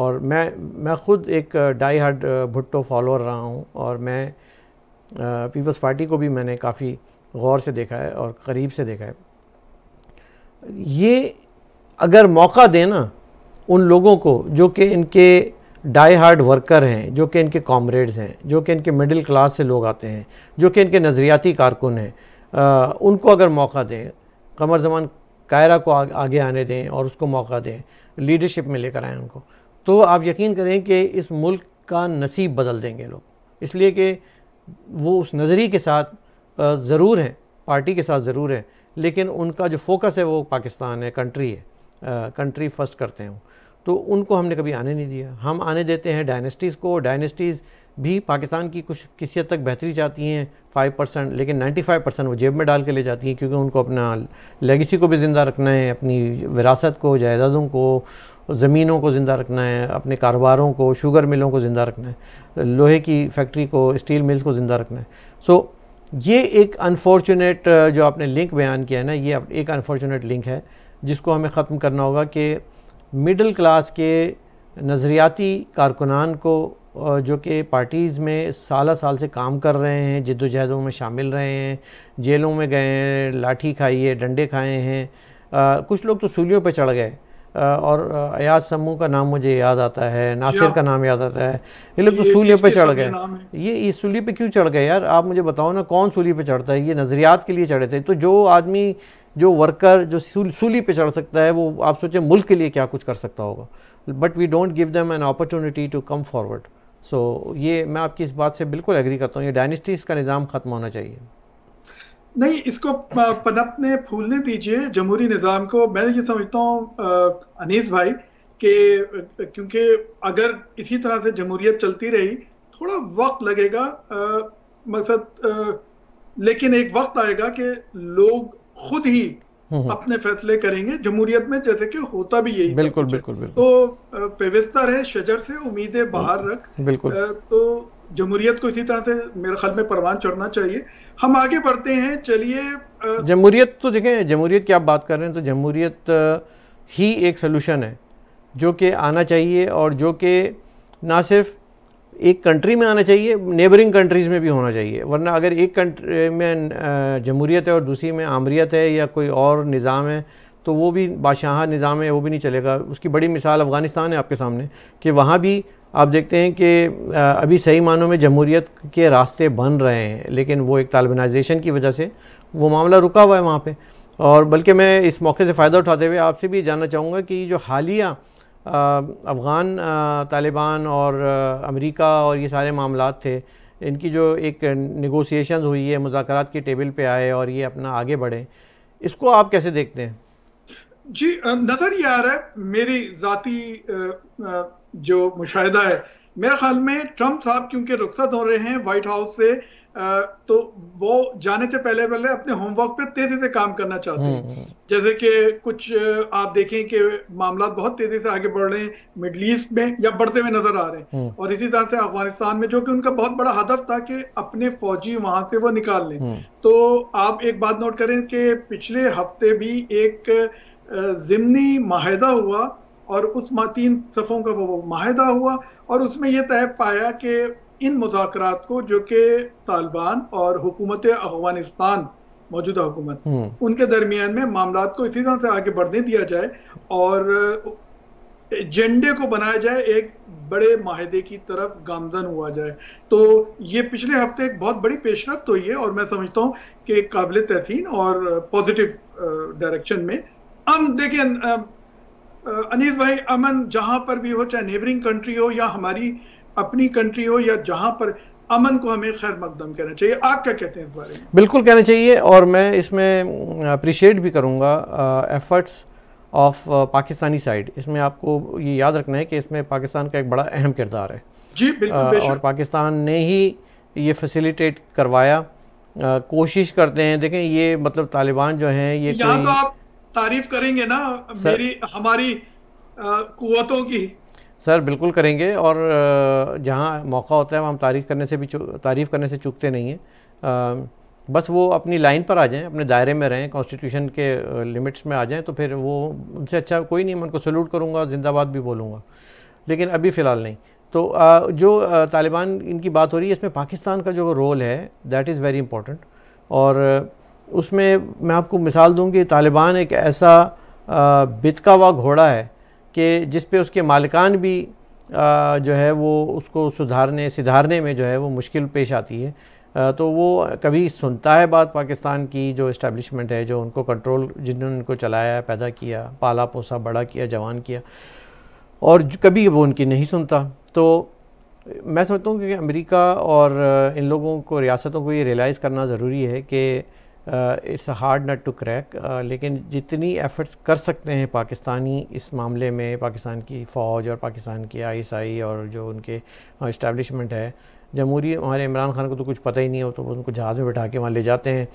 और मैं मैं खुद एक die uh, hard Bhutto follower रहा हूँ और मैं पीपल्स पार्टी को भी मैंने काफ़ी गौर से देखा है और करीब से देखा है ये अगर मौका देना उन लोगों को जो कि इनके डाई हार्ड वर्कर हैं जो कि इनके कॉमरेड्स हैं जो कि इनके मिडिल क्लास से लोग आते हैं जो कि इनके नज़रियाती कारकुन हैं उनको अगर मौका दें कमर जमान कायरा को आ, आगे आने दें और उसको मौका दें लीडरशिप में लेकर आएँ उनको तो आप यकीन करें कि इस मुल्क का नसीब बदल देंगे लोग इसलिए कि वो उस नज़रिए के साथ ज़रूर हैं पार्टी के साथ ज़रूर हैं लेकिन उनका जो फोकस है वो पाकिस्तान है कंट्री है कंट्री फर्स्ट करते हैं तो उनको हमने कभी आने नहीं दिया हम आने देते हैं डायनेस्टीज़ को डायनेस्टीज़ भी पाकिस्तान की कुछ किसी हद तक बेहतरी चाहती हैं फाइव परसेंट लेकिन नाइन्टी फाइव परसेंट वो जेब में डाल के ले जाती हैं क्योंकि उनको अपना लेगेसी को भी ज़िंदा रखना है अपनी विरासत को जायदादों को ज़मीनों को ज़िंदा रखना है अपने कारोबारों को शुगर मिलों को ज़िंदा रखना है लोहे की फैक्ट्री को स्टील मिल्स को ज़िंदा रखना है सो ये एक अनफॉर्चुनेट जो आपने लिंक बयान किया है ना ये एक अनफॉर्चुनेट लिंक है जिसको हमें ख़त्म करना होगा कि मिडल क्लास के नज़रियाती कारकुनान को जो कि पार्टीज़ में साल साल से काम कर रहे हैं जदोजहदों में शामिल रहे हैं जेलों में गए हैं लाठी खाई है डंडे खाए हैं आ, कुछ लोग तो सूलियों पर चढ़ गए और अयाज समूह का नाम मुझे याद आता है नासिर का नाम याद आता है ये लोग तो सूलियों पर चढ़ गए ये इस सूली पर क्यों चढ़ गए यार आप मुझे बताओ ना कौन सूली पर चढ़ता है ये नज़रियात के लिए चढ़े थे तो जो आदमी जो वर्कर जो सूली पे चढ़ सकता है वो आप सोचें मुल्क के लिए क्या कुछ कर सकता होगा but we don't give them an opportunity to come forward so ये मैं आपकी इस बात से बिल्कुल एग्री करता हूँ ये डायनेस्टीज का निज़ाम ख़त्म होना चाहिए नहीं इसको पनपने फूलने दीजिए जमहूरी निज़ाम को मैं ये समझता हूँ अनीस भाई कि क्योंकि अगर इसी तरह से जमहूरियत चलती रही थोड़ा वक्त लगेगा मकसद लेकिन एक वक्त आएगा कि लोग खुद ही हम्म, हम्म। अपने फैसले करेंगे जमहूरियत में जैसे कि होता भी यही बिल्कुल बिल्कुल, बिल्कुल तो पेविस्ता रहे शजर से उम्मीदें बाहर रख बिल्कुल तो जमहूरियत को इसी तरह से मेरे ख्याल में परवान चढ़ना चाहिए हम आगे बढ़ते हैं चलिए जमहूरियत तो देखें जमहूरियत की आप बात कर रहे हैं तो जमहूरियत ही एक सोलूशन है जो कि आना चाहिए और जो कि ना सिर्फ एक कंट्री में आना चाहिए नेबरिंग कंट्रीज़ में भी होना चाहिए वरना अगर एक कंट्री में जमहूरियत है और दूसरी में आमरीत है या कोई और निज़ाम है तो वो भी बादशाह निज़ाम है वो भी नहीं चलेगा उसकी बड़ी मिसाल अफ़गानिस्तान है आपके सामने कि वहाँ भी आप देखते हैं कि अभी सही मानों में जमहूरीत के रास्ते बन रहे हैं लेकिन वो एक तालबनाइजेशन की वजह से वो मामला रुका हुआ है वहाँ पर और बल्कि मैं इस मौके से फ़ायदा उठाते हुए आपसे भी जानना चाहूँगा कि जो हालिया अफ़गान तालिबान और अमेरिका और ये सारे मामला थे इनकी जो एक नगोसिएशन हुई है मुजाकर की टेबल पर आए और ये अपना आगे बढ़े इसको आप कैसे देखते हैं जी नज़र ये आ रहा है मेरी ज़ाती जो मुशाह है मेरे ख्याल में ट्रंप साहब क्योंकि रुख्सत हो रहे हैं वाइट हाउस से तो वो जाने से पहले पहले अपने होमवर्क पे तेजी से काम करना चाहते हैं हम्म, हम्म। जैसे कि कुछ आप देखें कि मामला बहुत तेजी से आगे बढ़ रहे हैं मिडल ईस्ट में या बढ़ते हुए नजर आ रहे हैं हम्म। और इसी तरह से अफगानिस्तान में जो कि उनका बहुत बड़ा हदफ था कि अपने फौजी वहां से वो निकाल लें तो आप एक बात नोट करें कि पिछले हफ्ते भी एक जिमनी माहिदा हुआ और उस तीन सफ़ों का वो माहिदा हुआ और उसमें यह तय पाया कि इन मुदाकरात को जो कि तालिबान और हुकूमत अफगानिस्तान मौजूदा हुकूमत हम्म। उनके दरमियान में मामला को इसी तरह से आगे बढ़ने दिया जाए और एजेंडे को बनाया जाए एक बड़े माहे की तरफ गामजन हुआ जाए तो ये पिछले हफ्ते एक बहुत बड़ी पेशरफ हुई तो है और मैं समझता हूँ कि काबिल तहसीन और पॉजिटिव डायरेक्शन में हम देखिए अनिल भाई अमन जहाँ पर भी हो चाहे नेबरिंग कंट्री हो या हमारी अपनी कंट्री हो या जहां पर अमन को हमें खैर मकदम कहना चाहिए आप क्या कहते हैं इस बारे में बिल्कुल कहना चाहिए और मैं इसमें अप्रिशिएट भी करूँगा एफर्ट्स ऑफ पाकिस्तानी साइड इसमें आपको ये याद रखना है कि इसमें पाकिस्तान का एक बड़ा अहम किरदार है जी बिल्कुल और पाकिस्तान ने ही ये फैसिलिटेट करवाया कोशिश करते हैं देखें ये मतलब तालिबान जो हैं ये कोई... तो आप तारीफ करेंगे ना सर... मेरी हमारी कुतों की सर बिल्कुल करेंगे और जहाँ मौका होता है वहाँ हम तारीफ़ करने से भी तारीफ़ करने से चूकते नहीं हैं बस वो अपनी लाइन पर आ जाएं अपने दायरे में रहें कॉन्स्टिट्यूशन के लिमिट्स में आ जाएं तो फिर वो उनसे अच्छा कोई नहीं मैं उनको सल्यूट करूँगा जिंदाबाद भी बोलूँगा लेकिन अभी फ़िलहाल नहीं तो जो तालिबान इनकी बात हो रही है इसमें पाकिस्तान का जो रोल है दैट इज़ वेरी इंपॉर्टेंट और उसमें मैं आपको मिसाल दूँ कि तालिबान एक ऐसा बितका हुआ घोड़ा है कि जिस पे उसके मालिकान भी आ, जो है वो उसको सुधारने सुधारने में जो है वो मुश्किल पेश आती है आ, तो वो कभी सुनता है बात पाकिस्तान की जो इस्टेबलिशमेंट है जो उनको कंट्रोल जिन्होंने उनको चलाया पैदा किया पाला पोसा बड़ा किया जवान किया और कभी वो उनकी नहीं सुनता तो मैं समझता हूँ कि अमेरिका और इन लोगों को रियासतों को ये रियलाइज़ करना ज़रूरी है कि it's a hard nut to crack लेकिन जितनी एफ़र्ट्स कर सकते हैं पाकिस्तानी इस मामले में पाकिस्तान की फ़ौज और पाकिस्तान की आईएसआई और जो उनके इस्टेब्लिशमेंट uh, है जमहूरी हमारे इमरान खान को तो कुछ पता ही नहीं हो तो उनको जहाज़ में बैठा के वहाँ ले जाते हैं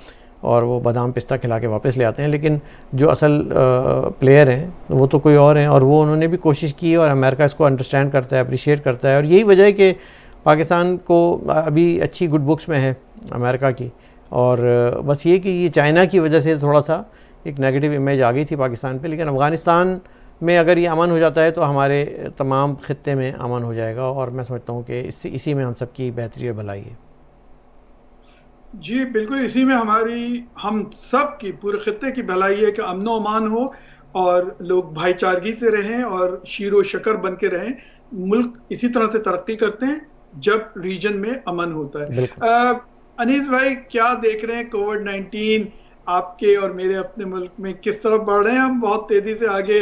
और वो बादाम पिस्ता खिला के वापस ले आते हैं लेकिन जो असल प्लेयर uh, हैं वो तो कोई और हैं और वो उन्होंने भी कोशिश की और अमेरिका इसको अंडरस्टैंड करता है अप्रिशिएट करता है और यही वजह है कि पाकिस्तान को अभी अच्छी गुड बुक्स में है अमेरिका की और बस ये कि ये चाइना की वजह से थोड़ा सा एक नेगेटिव इमेज आ गई थी पाकिस्तान पे लेकिन अफ़गानिस्तान में अगर ये अमन हो जाता है तो हमारे तमाम ख़त्े में अमन हो जाएगा और मैं समझता हूँ कि इससे इसी में हम सबकी बेहतरी और भलाई है जी बिल्कुल इसी में हमारी हम सब की पूरे ख़त्े की भलाई है कि अमन अमान हो और लोग भाईचारगी से रहें और शीर व शकर बन के रहें मुल्क इसी तरह से तरक्की करते हैं जब रीजन में अमन होता है अनिस भाई क्या देख रहे हैं कोविड नाइन्टीन आपके और मेरे अपने मुल्क में किस तरफ बढ़ रहे हैं हम बहुत तेजी से आगे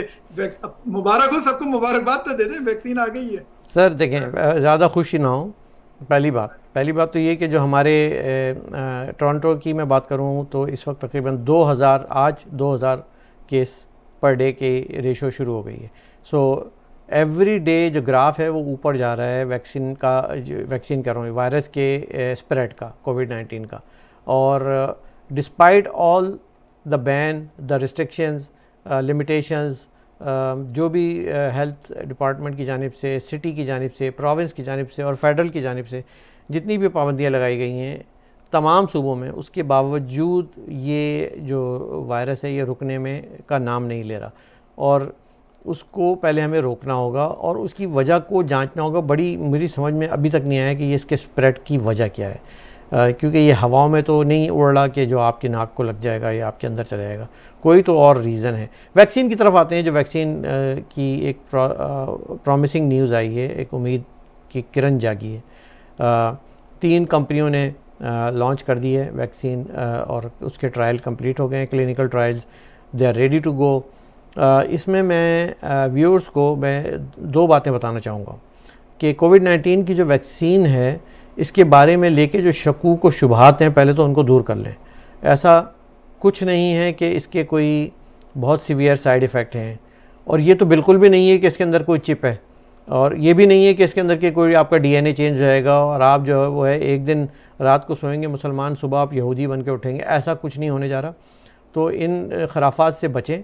मुबारक हो सबको मुबारकबाद तो दे दें वैक्सीन आ गई है सर देखें ज़्यादा खुशी ना हो पहली बात पहली बात तो ये कि जो हमारे टोरंटो की मैं बात करूँ तो इस वक्त तकरीबन 2000 आज 2000 केस पर डे के रेशो शुरू हो गई है सो एवरी डे जो ग्राफ है वो ऊपर जा रहा है वैक्सीन का वैक्सीन कह रहा हूँ वायरस के स्प्रेड का कोविड नाइन्टीन का और despite all the ban the restrictions limitations जो भी हेल्थ uh, डिपार्टमेंट की जानब से सिटी की जानब से प्रोविंस की जानब से और फेडरल की जानब से जितनी भी पाबंदियाँ लगाई गई हैं तमाम सूबों में उसके बावजूद ये जो वायरस है ये रुकने में का नाम नहीं ले रहा और उसको पहले हमें रोकना होगा और उसकी वजह को जांचना होगा बड़ी मेरी समझ में अभी तक नहीं आया कि ये इसके स्प्रेड की वजह क्या है आ, क्योंकि ये हवाओं में तो नहीं उड़ रहा कि जो आपकी नाक को लग जाएगा या आपके अंदर चला जाएगा कोई तो और रीज़न है वैक्सीन की तरफ आते हैं जो वैक्सीन आ, की एक प्रॉमिसिंग न्यूज़ आई है एक उम्मीद की किरण जागी है आ, तीन कंपनियों ने लॉन्च कर दी है वैक्सीन और उसके ट्रायल कम्प्लीट हो गए हैं clinical trials they are ready to go इसमें मैं व्यूअर्स को मैं दो बातें बताना चाहूँगा कि कोविड 19 की जो वैक्सीन है इसके बारे में लेके जो शकूक को शुभात हैं पहले तो उनको दूर कर लें ऐसा कुछ नहीं है कि इसके कोई बहुत सीवियर साइड इफ़ेक्ट हैं और ये तो बिल्कुल भी नहीं है कि इसके अंदर कोई चिप है और ये भी नहीं है कि इसके अंदर के कोई आपका डीएनए चेंज रहेगा और आप जो है वो है एक दिन रात को सोएंगे मुसलमान सुबह आप यहूदी बन के उठेंगे ऐसा कुछ नहीं होने जा रहा तो इन खराफात से बचें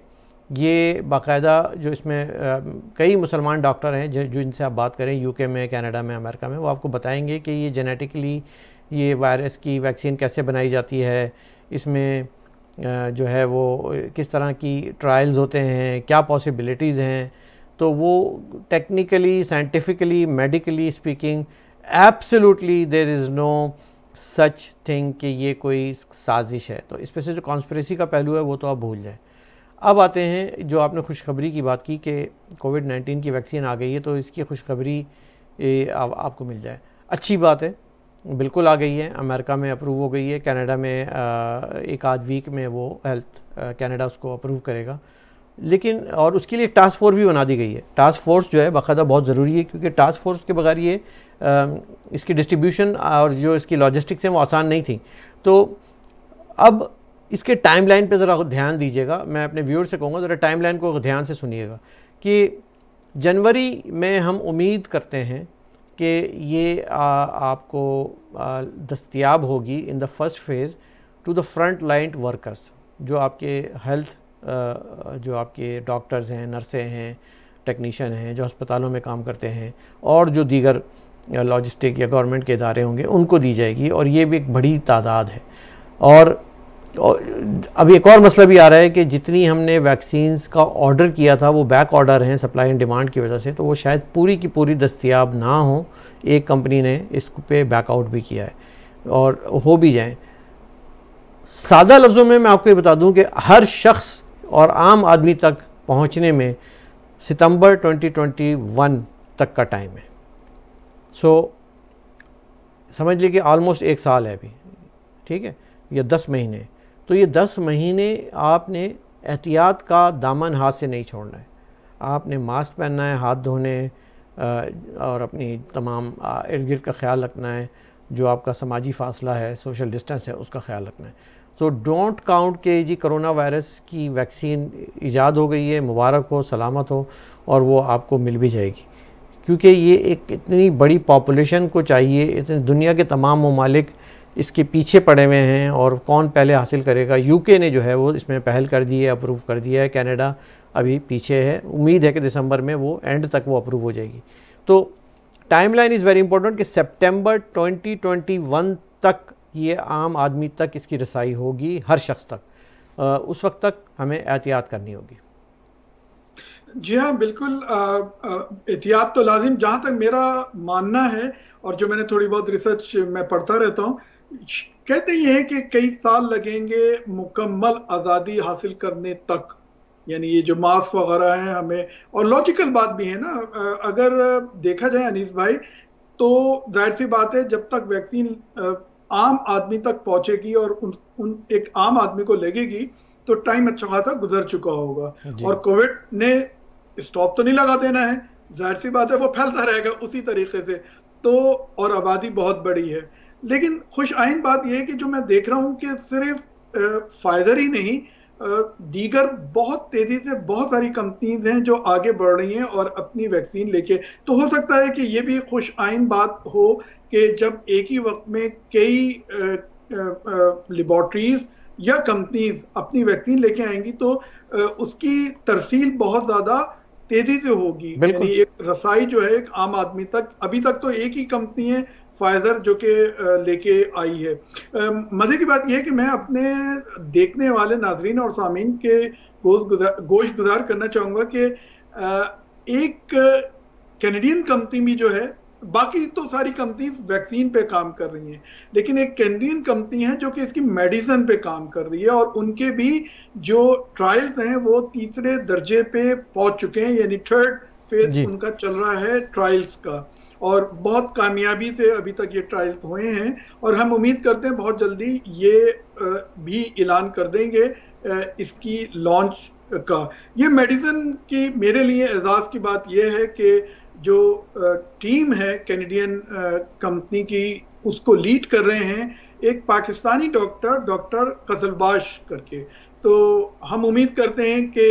ये बाकायदा जो इसमें कई मुसलमान डॉक्टर हैं जो जिनसे आप बात करें यूके में कनाडा में अमेरिका में वो आपको बताएंगे कि ये जेनेटिकली ये वायरस की वैक्सीन कैसे बनाई जाती है इसमें जो है वो किस तरह की ट्रायल्स होते हैं क्या पॉसिबिलिटीज़ हैं तो वो technically scientifically medically speaking absolutely there is no such thing कि ये कोई साजिश है तो इस पर से जो कॉन्स्परेसी का पहलू है वो तो आप भूल जाएँ अब आते हैं जो आपने खुशखबरी की बात की कि कोविड नाइन्टीन की वैक्सीन आ गई है तो इसकी खुशखबरी आप, आपको मिल जाए अच्छी बात है बिल्कुल आ गई है अमेरिका में अप्रूव हो गई है कनाडा में आ, एक आध वीक में वो हेल्थ कनाडा उसको अप्रूव करेगा लेकिन और उसके लिए टास्क फोर्स भी बना दी गई है टास्क फोर्स जो है बाकायदा बहुत ज़रूरी है क्योंकि टास्क फोर्स के बगैर ये इसकी डिस्ट्रीब्यूशन और जो इसकी लॉजिस्टिक्स हैं वो आसान नहीं थी तो अब इसके टाइमलाइन पे ज़रा ध्यान दीजिएगा मैं अपने व्यूअर से कहूँगा ज़रा टाइमलाइन को ध्यान से सुनिएगा कि जनवरी में हम उम्मीद करते हैं कि ये आ, आपको दस्तियाब होगी in the first phase to the front line workers जो आपके हेल्थ जो आपके डॉक्टर्स हैं नर्सें हैं टेक्नीशियन हैं जो अस्पतालों में काम करते हैं और जो दीगर लॉजिस्टिक या गवर्नमेंट के इदारे होंगे उनको दी जाएगी और ये भी एक बड़ी तादाद है और और अब एक और मसला भी आ रहा है कि जितनी हमने वैक्सीन्स का ऑर्डर किया था वो बैक ऑर्डर हैं सप्लाई एंड डिमांड की वजह से तो वो शायद पूरी की पूरी दस्तियाब ना हो एक कंपनी ने इस पे बैकआउट भी किया है और हो भी जाए सादा लफ्ज़ों में मैं आपको ये बता दूं कि हर शख्स और आम आदमी तक पहुंचने में सितंबर 2021 तक का टाइम है सो so, समझ लीजिए कि ऑलमोस्ट एक साल है अभी ठीक है या दस महीने तो ये दस महीने आपने एहतियात का दामन हाथ से नहीं छोड़ना है आपने मास्क पहनना है हाथ धोने और अपनी तमाम इर्द गिर्द का ख्याल रखना है जो आपका समाजी फासला है सोशल डिस्टेंस है उसका ख्याल रखना है तो डोंट काउंट के जी करोना वायरस की वैक्सीन ईजाद हो गई है मुबारक हो सलामत हो और वो आपको मिल भी जाएगी क्योंकि ये एक इतनी बड़ी पॉपुलेशन को चाहिए इतने दुनिया के तमाम ममालिक इसके पीछे पड़े हुए हैं और कौन पहले हासिल करेगा यूके ने जो है वो इसमें पहल कर दी है अप्रूव कर दिया है कनाडा अभी पीछे है उम्मीद है कि दिसंबर में वो एंड तक वो अप्रूव हो जाएगी तो time line is very important कि सितंबर 2021 तक ये आम आदमी तक इसकी रसाई होगी हर शख्स तक आ, उस वक्त तक हमें एहतियात करनी होगी जी हाँ बिल्कुल एहतियात तो लाजिम जहाँ तक मेरा मानना है और जो मैंने थोड़ी बहुत रिसर्च में पढ़ता रहता हूँ कहते ये हैं कि कई साल लगेंगे मुकम्मल आज़ादी हासिल करने तक यानी ये जो मास्क वगैरह हैं हमें और लॉजिकल बात भी है ना अगर देखा जाए अनिस भाई तो जाहिर सी बात है जब तक वैक्सीन आम आदमी तक पहुंचेगी और उन, उन एक आम आदमी को लगेगी तो टाइम अच्छा खासा गुजर चुका होगा हाँ और कोविड ने स्टॉप तो नहीं लगा देना है जाहिर सी बात है वो फैलता रहेगा उसी तरीके से तो और आबादी बहुत बड़ी है लेकिन खुश आइन बात यह है कि जो मैं देख रहा हूँ कि सिर्फ फाइजर ही नहीं दीगर बहुत तेज़ी से बहुत सारी कंपनीज हैं जो आगे बढ़ रही हैं और अपनी वैक्सीन लेके तो हो सकता है कि ये भी खुश आइन बात हो कि जब एक ही वक्त में कई लेबॉर्ट्रीज या कंपनीज अपनी वैक्सीन लेके आएंगी तो उसकी तरसील बहुत ज़्यादा तेज़ी से होगी यानी एक रसाई जो है एक आम आदमी तक अभी तक तो एक ही कंपनी है फाइजर जो कि लेके आई है मज़े की बात यह है कि मैं अपने देखने वाले नाजरीन और सामीन के गोश गुजार गोश गुजार करना चाहूँगा कि एक कैनेडियन कंपनी भी जो है बाकी तो सारी कंपनी वैक्सीन पे काम कर रही हैं लेकिन एक कैनेडियन कंपनी है जो कि इसकी मेडिसिन पे काम कर रही है और उनके भी जो ट्रायल्स हैं वो तीसरे दर्जे पे पहुंच चुके हैं यानी थर्ड फेज उनका चल रहा है ट्रायल्स का और बहुत कामयाबी से अभी तक ये ट्रायल्स हुए हैं और हम उम्मीद करते हैं बहुत जल्दी ये भी ऐलान कर देंगे इसकी लॉन्च का ये मेडिसिन की मेरे लिए एजाज़ की बात यह है कि जो टीम है कैनेडियन कंपनी की उसको लीड कर रहे हैं एक पाकिस्तानी डॉक्टर डॉक्टर कसलबाश करके तो हम उम्मीद करते हैं कि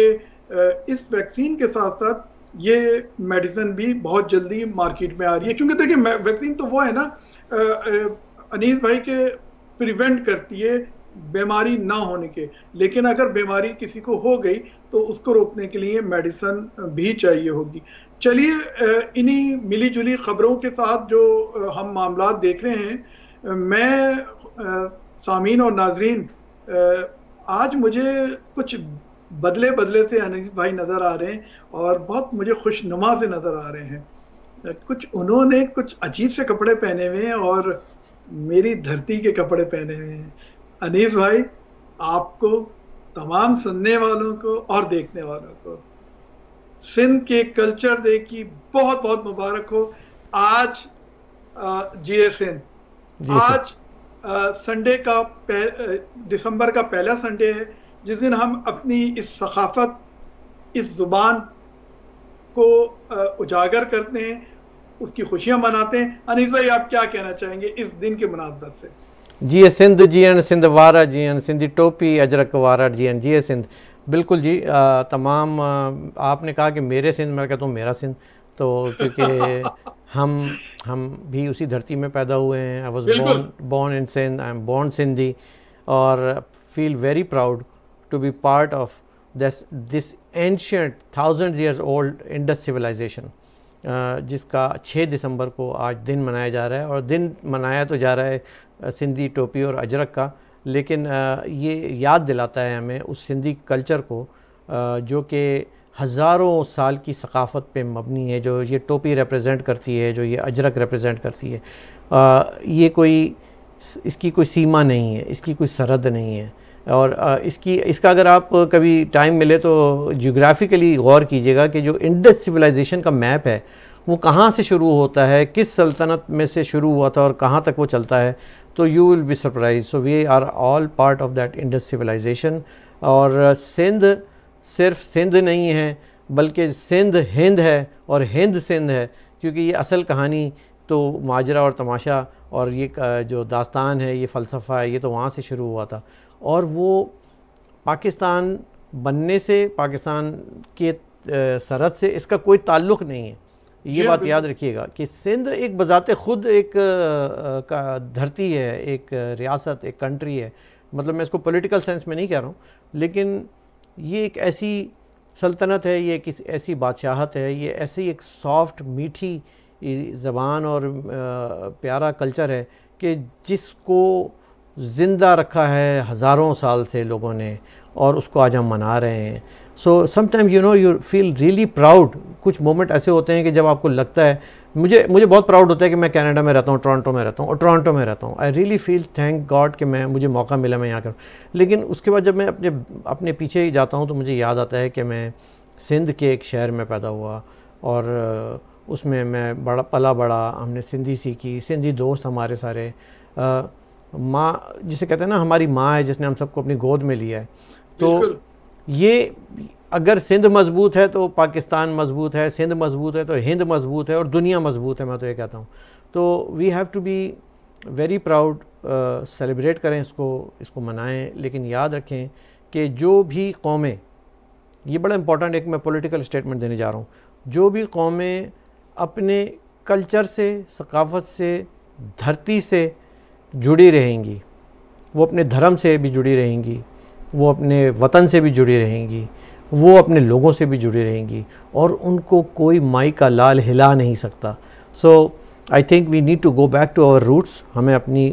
इस वैक्सीन के साथ साथ ये मेडिसिन भी बहुत जल्दी मार्केट में आ रही है क्योंकि देखिए वैक्सीन तो वो है ना अनिल भाई के प्रिवेंट करती है बीमारी ना होने के लेकिन अगर बीमारी किसी को हो गई तो उसको रोकने के लिए मेडिसन भी चाहिए होगी चलिए इन्हीं मिली जुली खबरों के साथ जो हम मामला देख रहे हैं मैं सामीन और नाजरीन आज मुझे कुछ बदले बदले से अनीस भाई नज़र आ रहे हैं और बहुत मुझे खुशनुमा से नज़र आ रहे हैं कुछ उन्होंने कुछ अजीब से कपड़े पहने हुए हैं और मेरी धरती के कपड़े पहने हुए हैं अनीस भाई आपको तमाम सुनने वालों को और देखने वालों को सिंध के कल्चर डे की बहुत बहुत मुबारक हो आज जी सिंध आज संडे का दिसंबर का पहला संडे है जिस दिन हम अपनी इस सकाफत इस ज़ुबान को उजागर करते हैं उसकी खुशियाँ मनाते हैं अनिल भाई आप क्या कहना चाहेंगे इस दिन के मुनासबत से जी सिंध जीअण सिंध वारा एन सिंधी टोपी अजरक वारा जीअण जी सिंध बिल्कुल जी तमाम आपने कहा कि मेरे सिंध मैं कहता हूँ मेरा सिंध तो क्योंकि हम हम भी उसी धरती में पैदा हुए हैं I was born born in Sindh I am born Sindhi और feel very proud to be part of this, this ancient thousands years old Indus civilization. Uh, जिसका 6 दिसंबर को आज दिन मनाया जा रहा है और दिन मनाया तो जा रहा है uh, सिंधी टोपी और अजरक का लेकिन uh, ये याद दिलाता है हमें उस सिंधी कल्चर को जो कि हज़ारों साल की सकाफ़त पे मबनी है जो ये टोपी रिप्रेजेंट करती है जो ये अजरक रिप्रेजेंट करती है ये कोई इसकी कोई सीमा नहीं है इसकी कोई सरहद नहीं है और इसकी इसका अगर आप कभी टाइम मिले तो जोग्राफ़िकली गौर कीजिएगा कि जो इंडस सिविलाइजेशन का मैप है वो कहाँ से शुरू होता है किस सल्तनत में से शुरू हुआ था और कहाँ तक वो चलता है तो you will be surprise so we are all part of that Indus civilization और सिंध सिर्फ सिंध नहीं है बल्कि सिंध हिंद है और हिंद सिंध है क्योंकि ये असल कहानी तो माजरा और तमाशा और ये जो दास्तान है ये फ़लसफ़ा है ये तो वहाँ से शुरू हुआ था और वो पाकिस्तान बनने से पाकिस्तान के सरहद से इसका कोई ताल्लुक़ नहीं है ये बात याद रखिएगा कि सिंध एक बज़ात ख़ुद एक का धरती है एक रियासत एक कंट्री है मतलब मैं इसको पॉलिटिकल सेंस में नहीं कह रहा हूँ लेकिन ये एक ऐसी सल्तनत है ये एक ऐसी बादशाहत है ये ऐसी एक सॉफ्ट मीठी ज़बान और प्यारा कल्चर है कि जिसको ज़िंदा रखा है हज़ारों साल से लोगों ने और उसको आज हम मना रहे हैं सो समाइम you know you feel really proud कुछ मोमेंट ऐसे होते हैं कि जब आपको लगता है मुझे मुझे बहुत प्राउड होता है कि मैं कनाडा में रहता हूँ टोरंटो में रहता हूँ और टोरंटो में रहता हूँ I really feel thank God कि मैं मुझे मौका मिला मैं यहाँ कर लेकिन उसके बाद जब मैं अपने अपने पीछे ही जाता हूँ तो मुझे याद आता है कि मैं सिंध के एक शहर में पैदा हुआ और उसमें मैं बड़ा पला बड़ा हमने सिंधी सीखी सिंधी दोस्त हमारे सारे माँ जिसे कहते हैं ना हमारी माँ है जिसने हम सबको अपनी गोद में लिया है तो ये अगर सिंध मजबूत है तो पाकिस्तान मजबूत है सिंध मजबूत है तो हिंद मजबूत है और दुनिया मजबूत है मैं तो ये कहता हूँ तो we have to be very proud celebrate करें इसको इसको मनाएं लेकिन याद रखें कि जो भी कौमें ये बड़ा इंपॉर्टेंट एक मैं पॉलिटिकल स्टेटमेंट देने जा रहा हूँ जो भी कौमें अपने कल्चर से सकाफत से धरती से जुड़ी रहेंगी वो अपने धर्म से भी जुड़ी रहेंगी वो अपने वतन से भी जुड़ी रहेंगी वो अपने लोगों से भी जुड़ी रहेंगी और उनको कोई माई का लाल हिला नहीं सकता so I think we need to go back to our roots हमें अपनी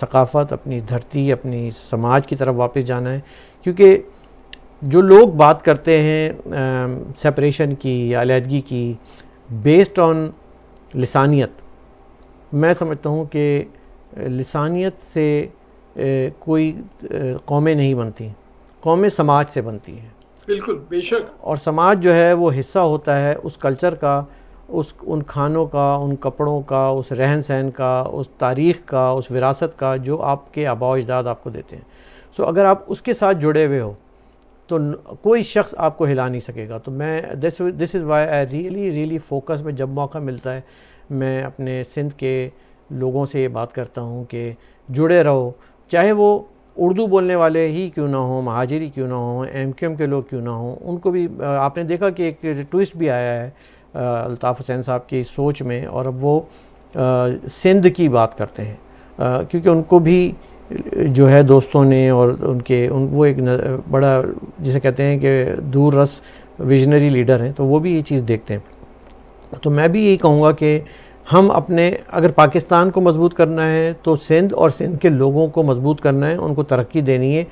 सकाफ़त अपनी धरती अपनी समाज की तरफ वापस जाना है क्योंकि जो लोग बात करते हैं सेपरेशन की या अलीहदगी की बेस्ड ऑन लसानियत मैं समझता हूँ कि लसानियत से कोई कौमें नहीं बनती कौमें समाज से बनती हैं बिल्कुल बेशक और समाज जो है वो हिस्सा होता है उस कल्चर का उस उन खानों का उन कपड़ों का उस रहन सहन का उस तारीख़ का उस विरासत का जो आपके आबा आपको देते हैं सो अगर आप उसके साथ जुड़े हुए हो तो कोई शख्स आपको हिला नहीं सकेगा तो मैं this this is why I really really focus में जब मौका मिलता है मैं अपने सिंध के लोगों से ये बात करता हूँ कि जुड़े रहो चाहे वो उर्दू बोलने वाले ही क्यों ना हों महाजरी क्यों ना हो एम क्यू एम के लोग क्यों ना हों उनको भी आपने देखा कि एक ट्विस्ट भी आया है अल्ताफ़ हुसैन साहब की सोच में और अब वो आ, सिंध की बात करते हैं आ, क्योंकि उनको भी जो है दोस्तों ने और उनके उन वो एक बड़ा जिसे कहते हैं कि दूर रस विजनरी लीडर हैं तो वो भी ये चीज़ देखते हैं तो मैं भी यही कहूँगा कि हम अपने अगर पाकिस्तान को मजबूत करना है तो सिंध और सिंध के लोगों को मजबूत करना है उनको तरक्की देनी है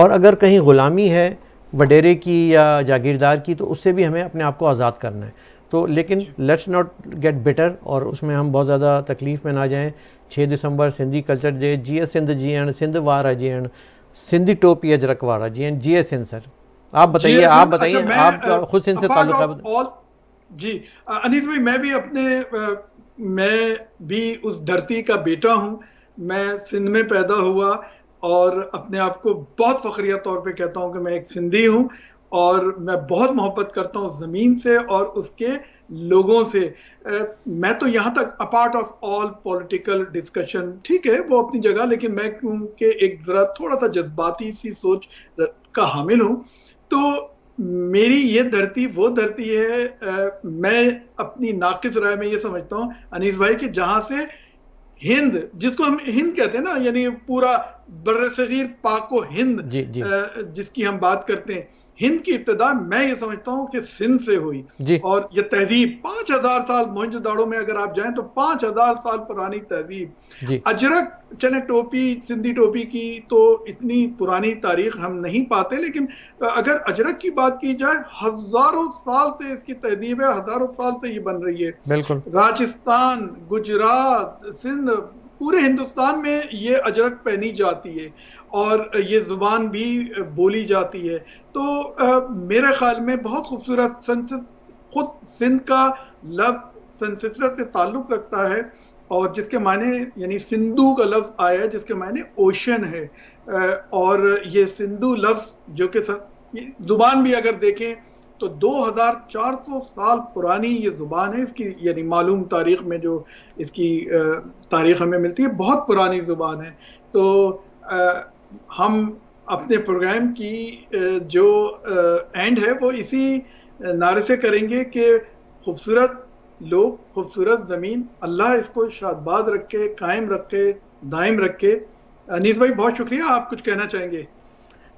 और अगर कहीं ग़ुलामी है वडेरे की या जागीरदार की तो उससे भी हमें अपने आप को आज़ाद करना है तो लेकिन लेट्स नॉट गेट बेटर और उसमें हम बहुत ज़्यादा तकलीफ़ में ना जाएं छः दिसंबर सिंधी कल्चर डे जी सिंध जीअण सिंध वारा जीअण सिंधी टोपी अजरक वारा जीअण जीए सिंध सर आप बताइए आप बताइए अच्छा, आप खुद सिंध से ताल्लुक है जी अनिल भाई मैं भी अपने मैं भी उस धरती का बेटा हूं मैं सिंध में पैदा हुआ और अपने आप को बहुत फखरिया तौर पे कहता हूं कि मैं एक सिंधी हूं और मैं बहुत मोहब्बत करता हूं उस ज़मीन से और उसके लोगों से आ, मैं तो यहाँ तक a part of all political discussion ठीक है वो अपनी जगह लेकिन मैं क्योंकि एक ज़रा थोड़ा सा जज्बाती सी सोच का हामिल हूँ तो मेरी ये धरती वो धरती है आ, मैं अपनी नाकिस राय में ये समझता हूँ अनिस भाई कि जहाँ से हिंद जिसको हम हिंद कहते हैं ना यानी पूरा बर सगीर पाको हिंद जी, जी. जिसकी हम बात करते हैं हिंद की इब्तदा मैं ये समझता हूँ कि सिंध से हुई और ये तहजीब पांच हजार साल मोहनजोदाड़ो में अगर आप जाए तो पाँच हजार साल पुरानी तहजीब अजरक चले टोपी सिंधी टोपी की तो इतनी पुरानी तारीख हम नहीं पाते लेकिन अगर अजरक की बात की जाए हजारों साल से इसकी तहजीब है हजारों साल से ये बन रही है राजस्थान गुजरात सिंध पूरे हिंदुस्तान में ये अजरक पहनी जाती है और ये ज़ुबान भी बोली जाती है तो आ, मेरे ख्याल में बहुत खूबसूरत खुद सिंध का लफ्ज़ संसिसरा से ताल्लुक़ रखता है और जिसके माने यानी सिंधु का लफ्ज़ आया है जिसके माने ओशन है और ये सिंधु लफ्ज़ जो कि जुबान भी अगर देखें तो 2400 साल पुरानी ये ज़ुबान है इसकी यानी मालूम तारीख में जो इसकी तारीख हमें मिलती है बहुत पुरानी ज़ुबान है तो आ, हम अपने प्रोग्राम की जो एंड है वो इसी नारे से करेंगे कि खूबसूरत लोग खूबसूरत ज़मीन अल्लाह इसको शादबाद रखे कायम रखे दायम रखे अनीस भाई बहुत शुक्रिया आप कुछ कहना चाहेंगे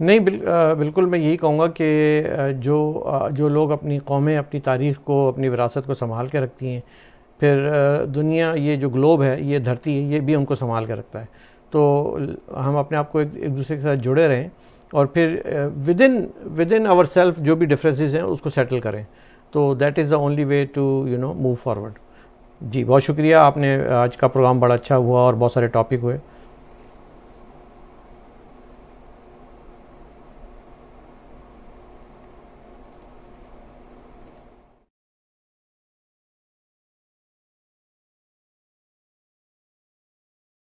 नहीं बिल, आ, बिल्कुल मैं यही कहूँगा कि जो जो लोग अपनी कौमें अपनी तारीख़ को अपनी विरासत को संभाल के रखती हैं फिर दुनिया ये जो ग्लोब है ये धरती है ये भी उनको संभाल के रखता है तो हम अपने आप को एक, एक दूसरे के साथ जुड़े रहें और फिर within within our self जो भी डिफरेंसेस हैं उसको सेटल करें तो that is the only way to you know move forward जी बहुत शुक्रिया आपने आज का प्रोग्राम बड़ा अच्छा हुआ और बहुत सारे टॉपिक हुए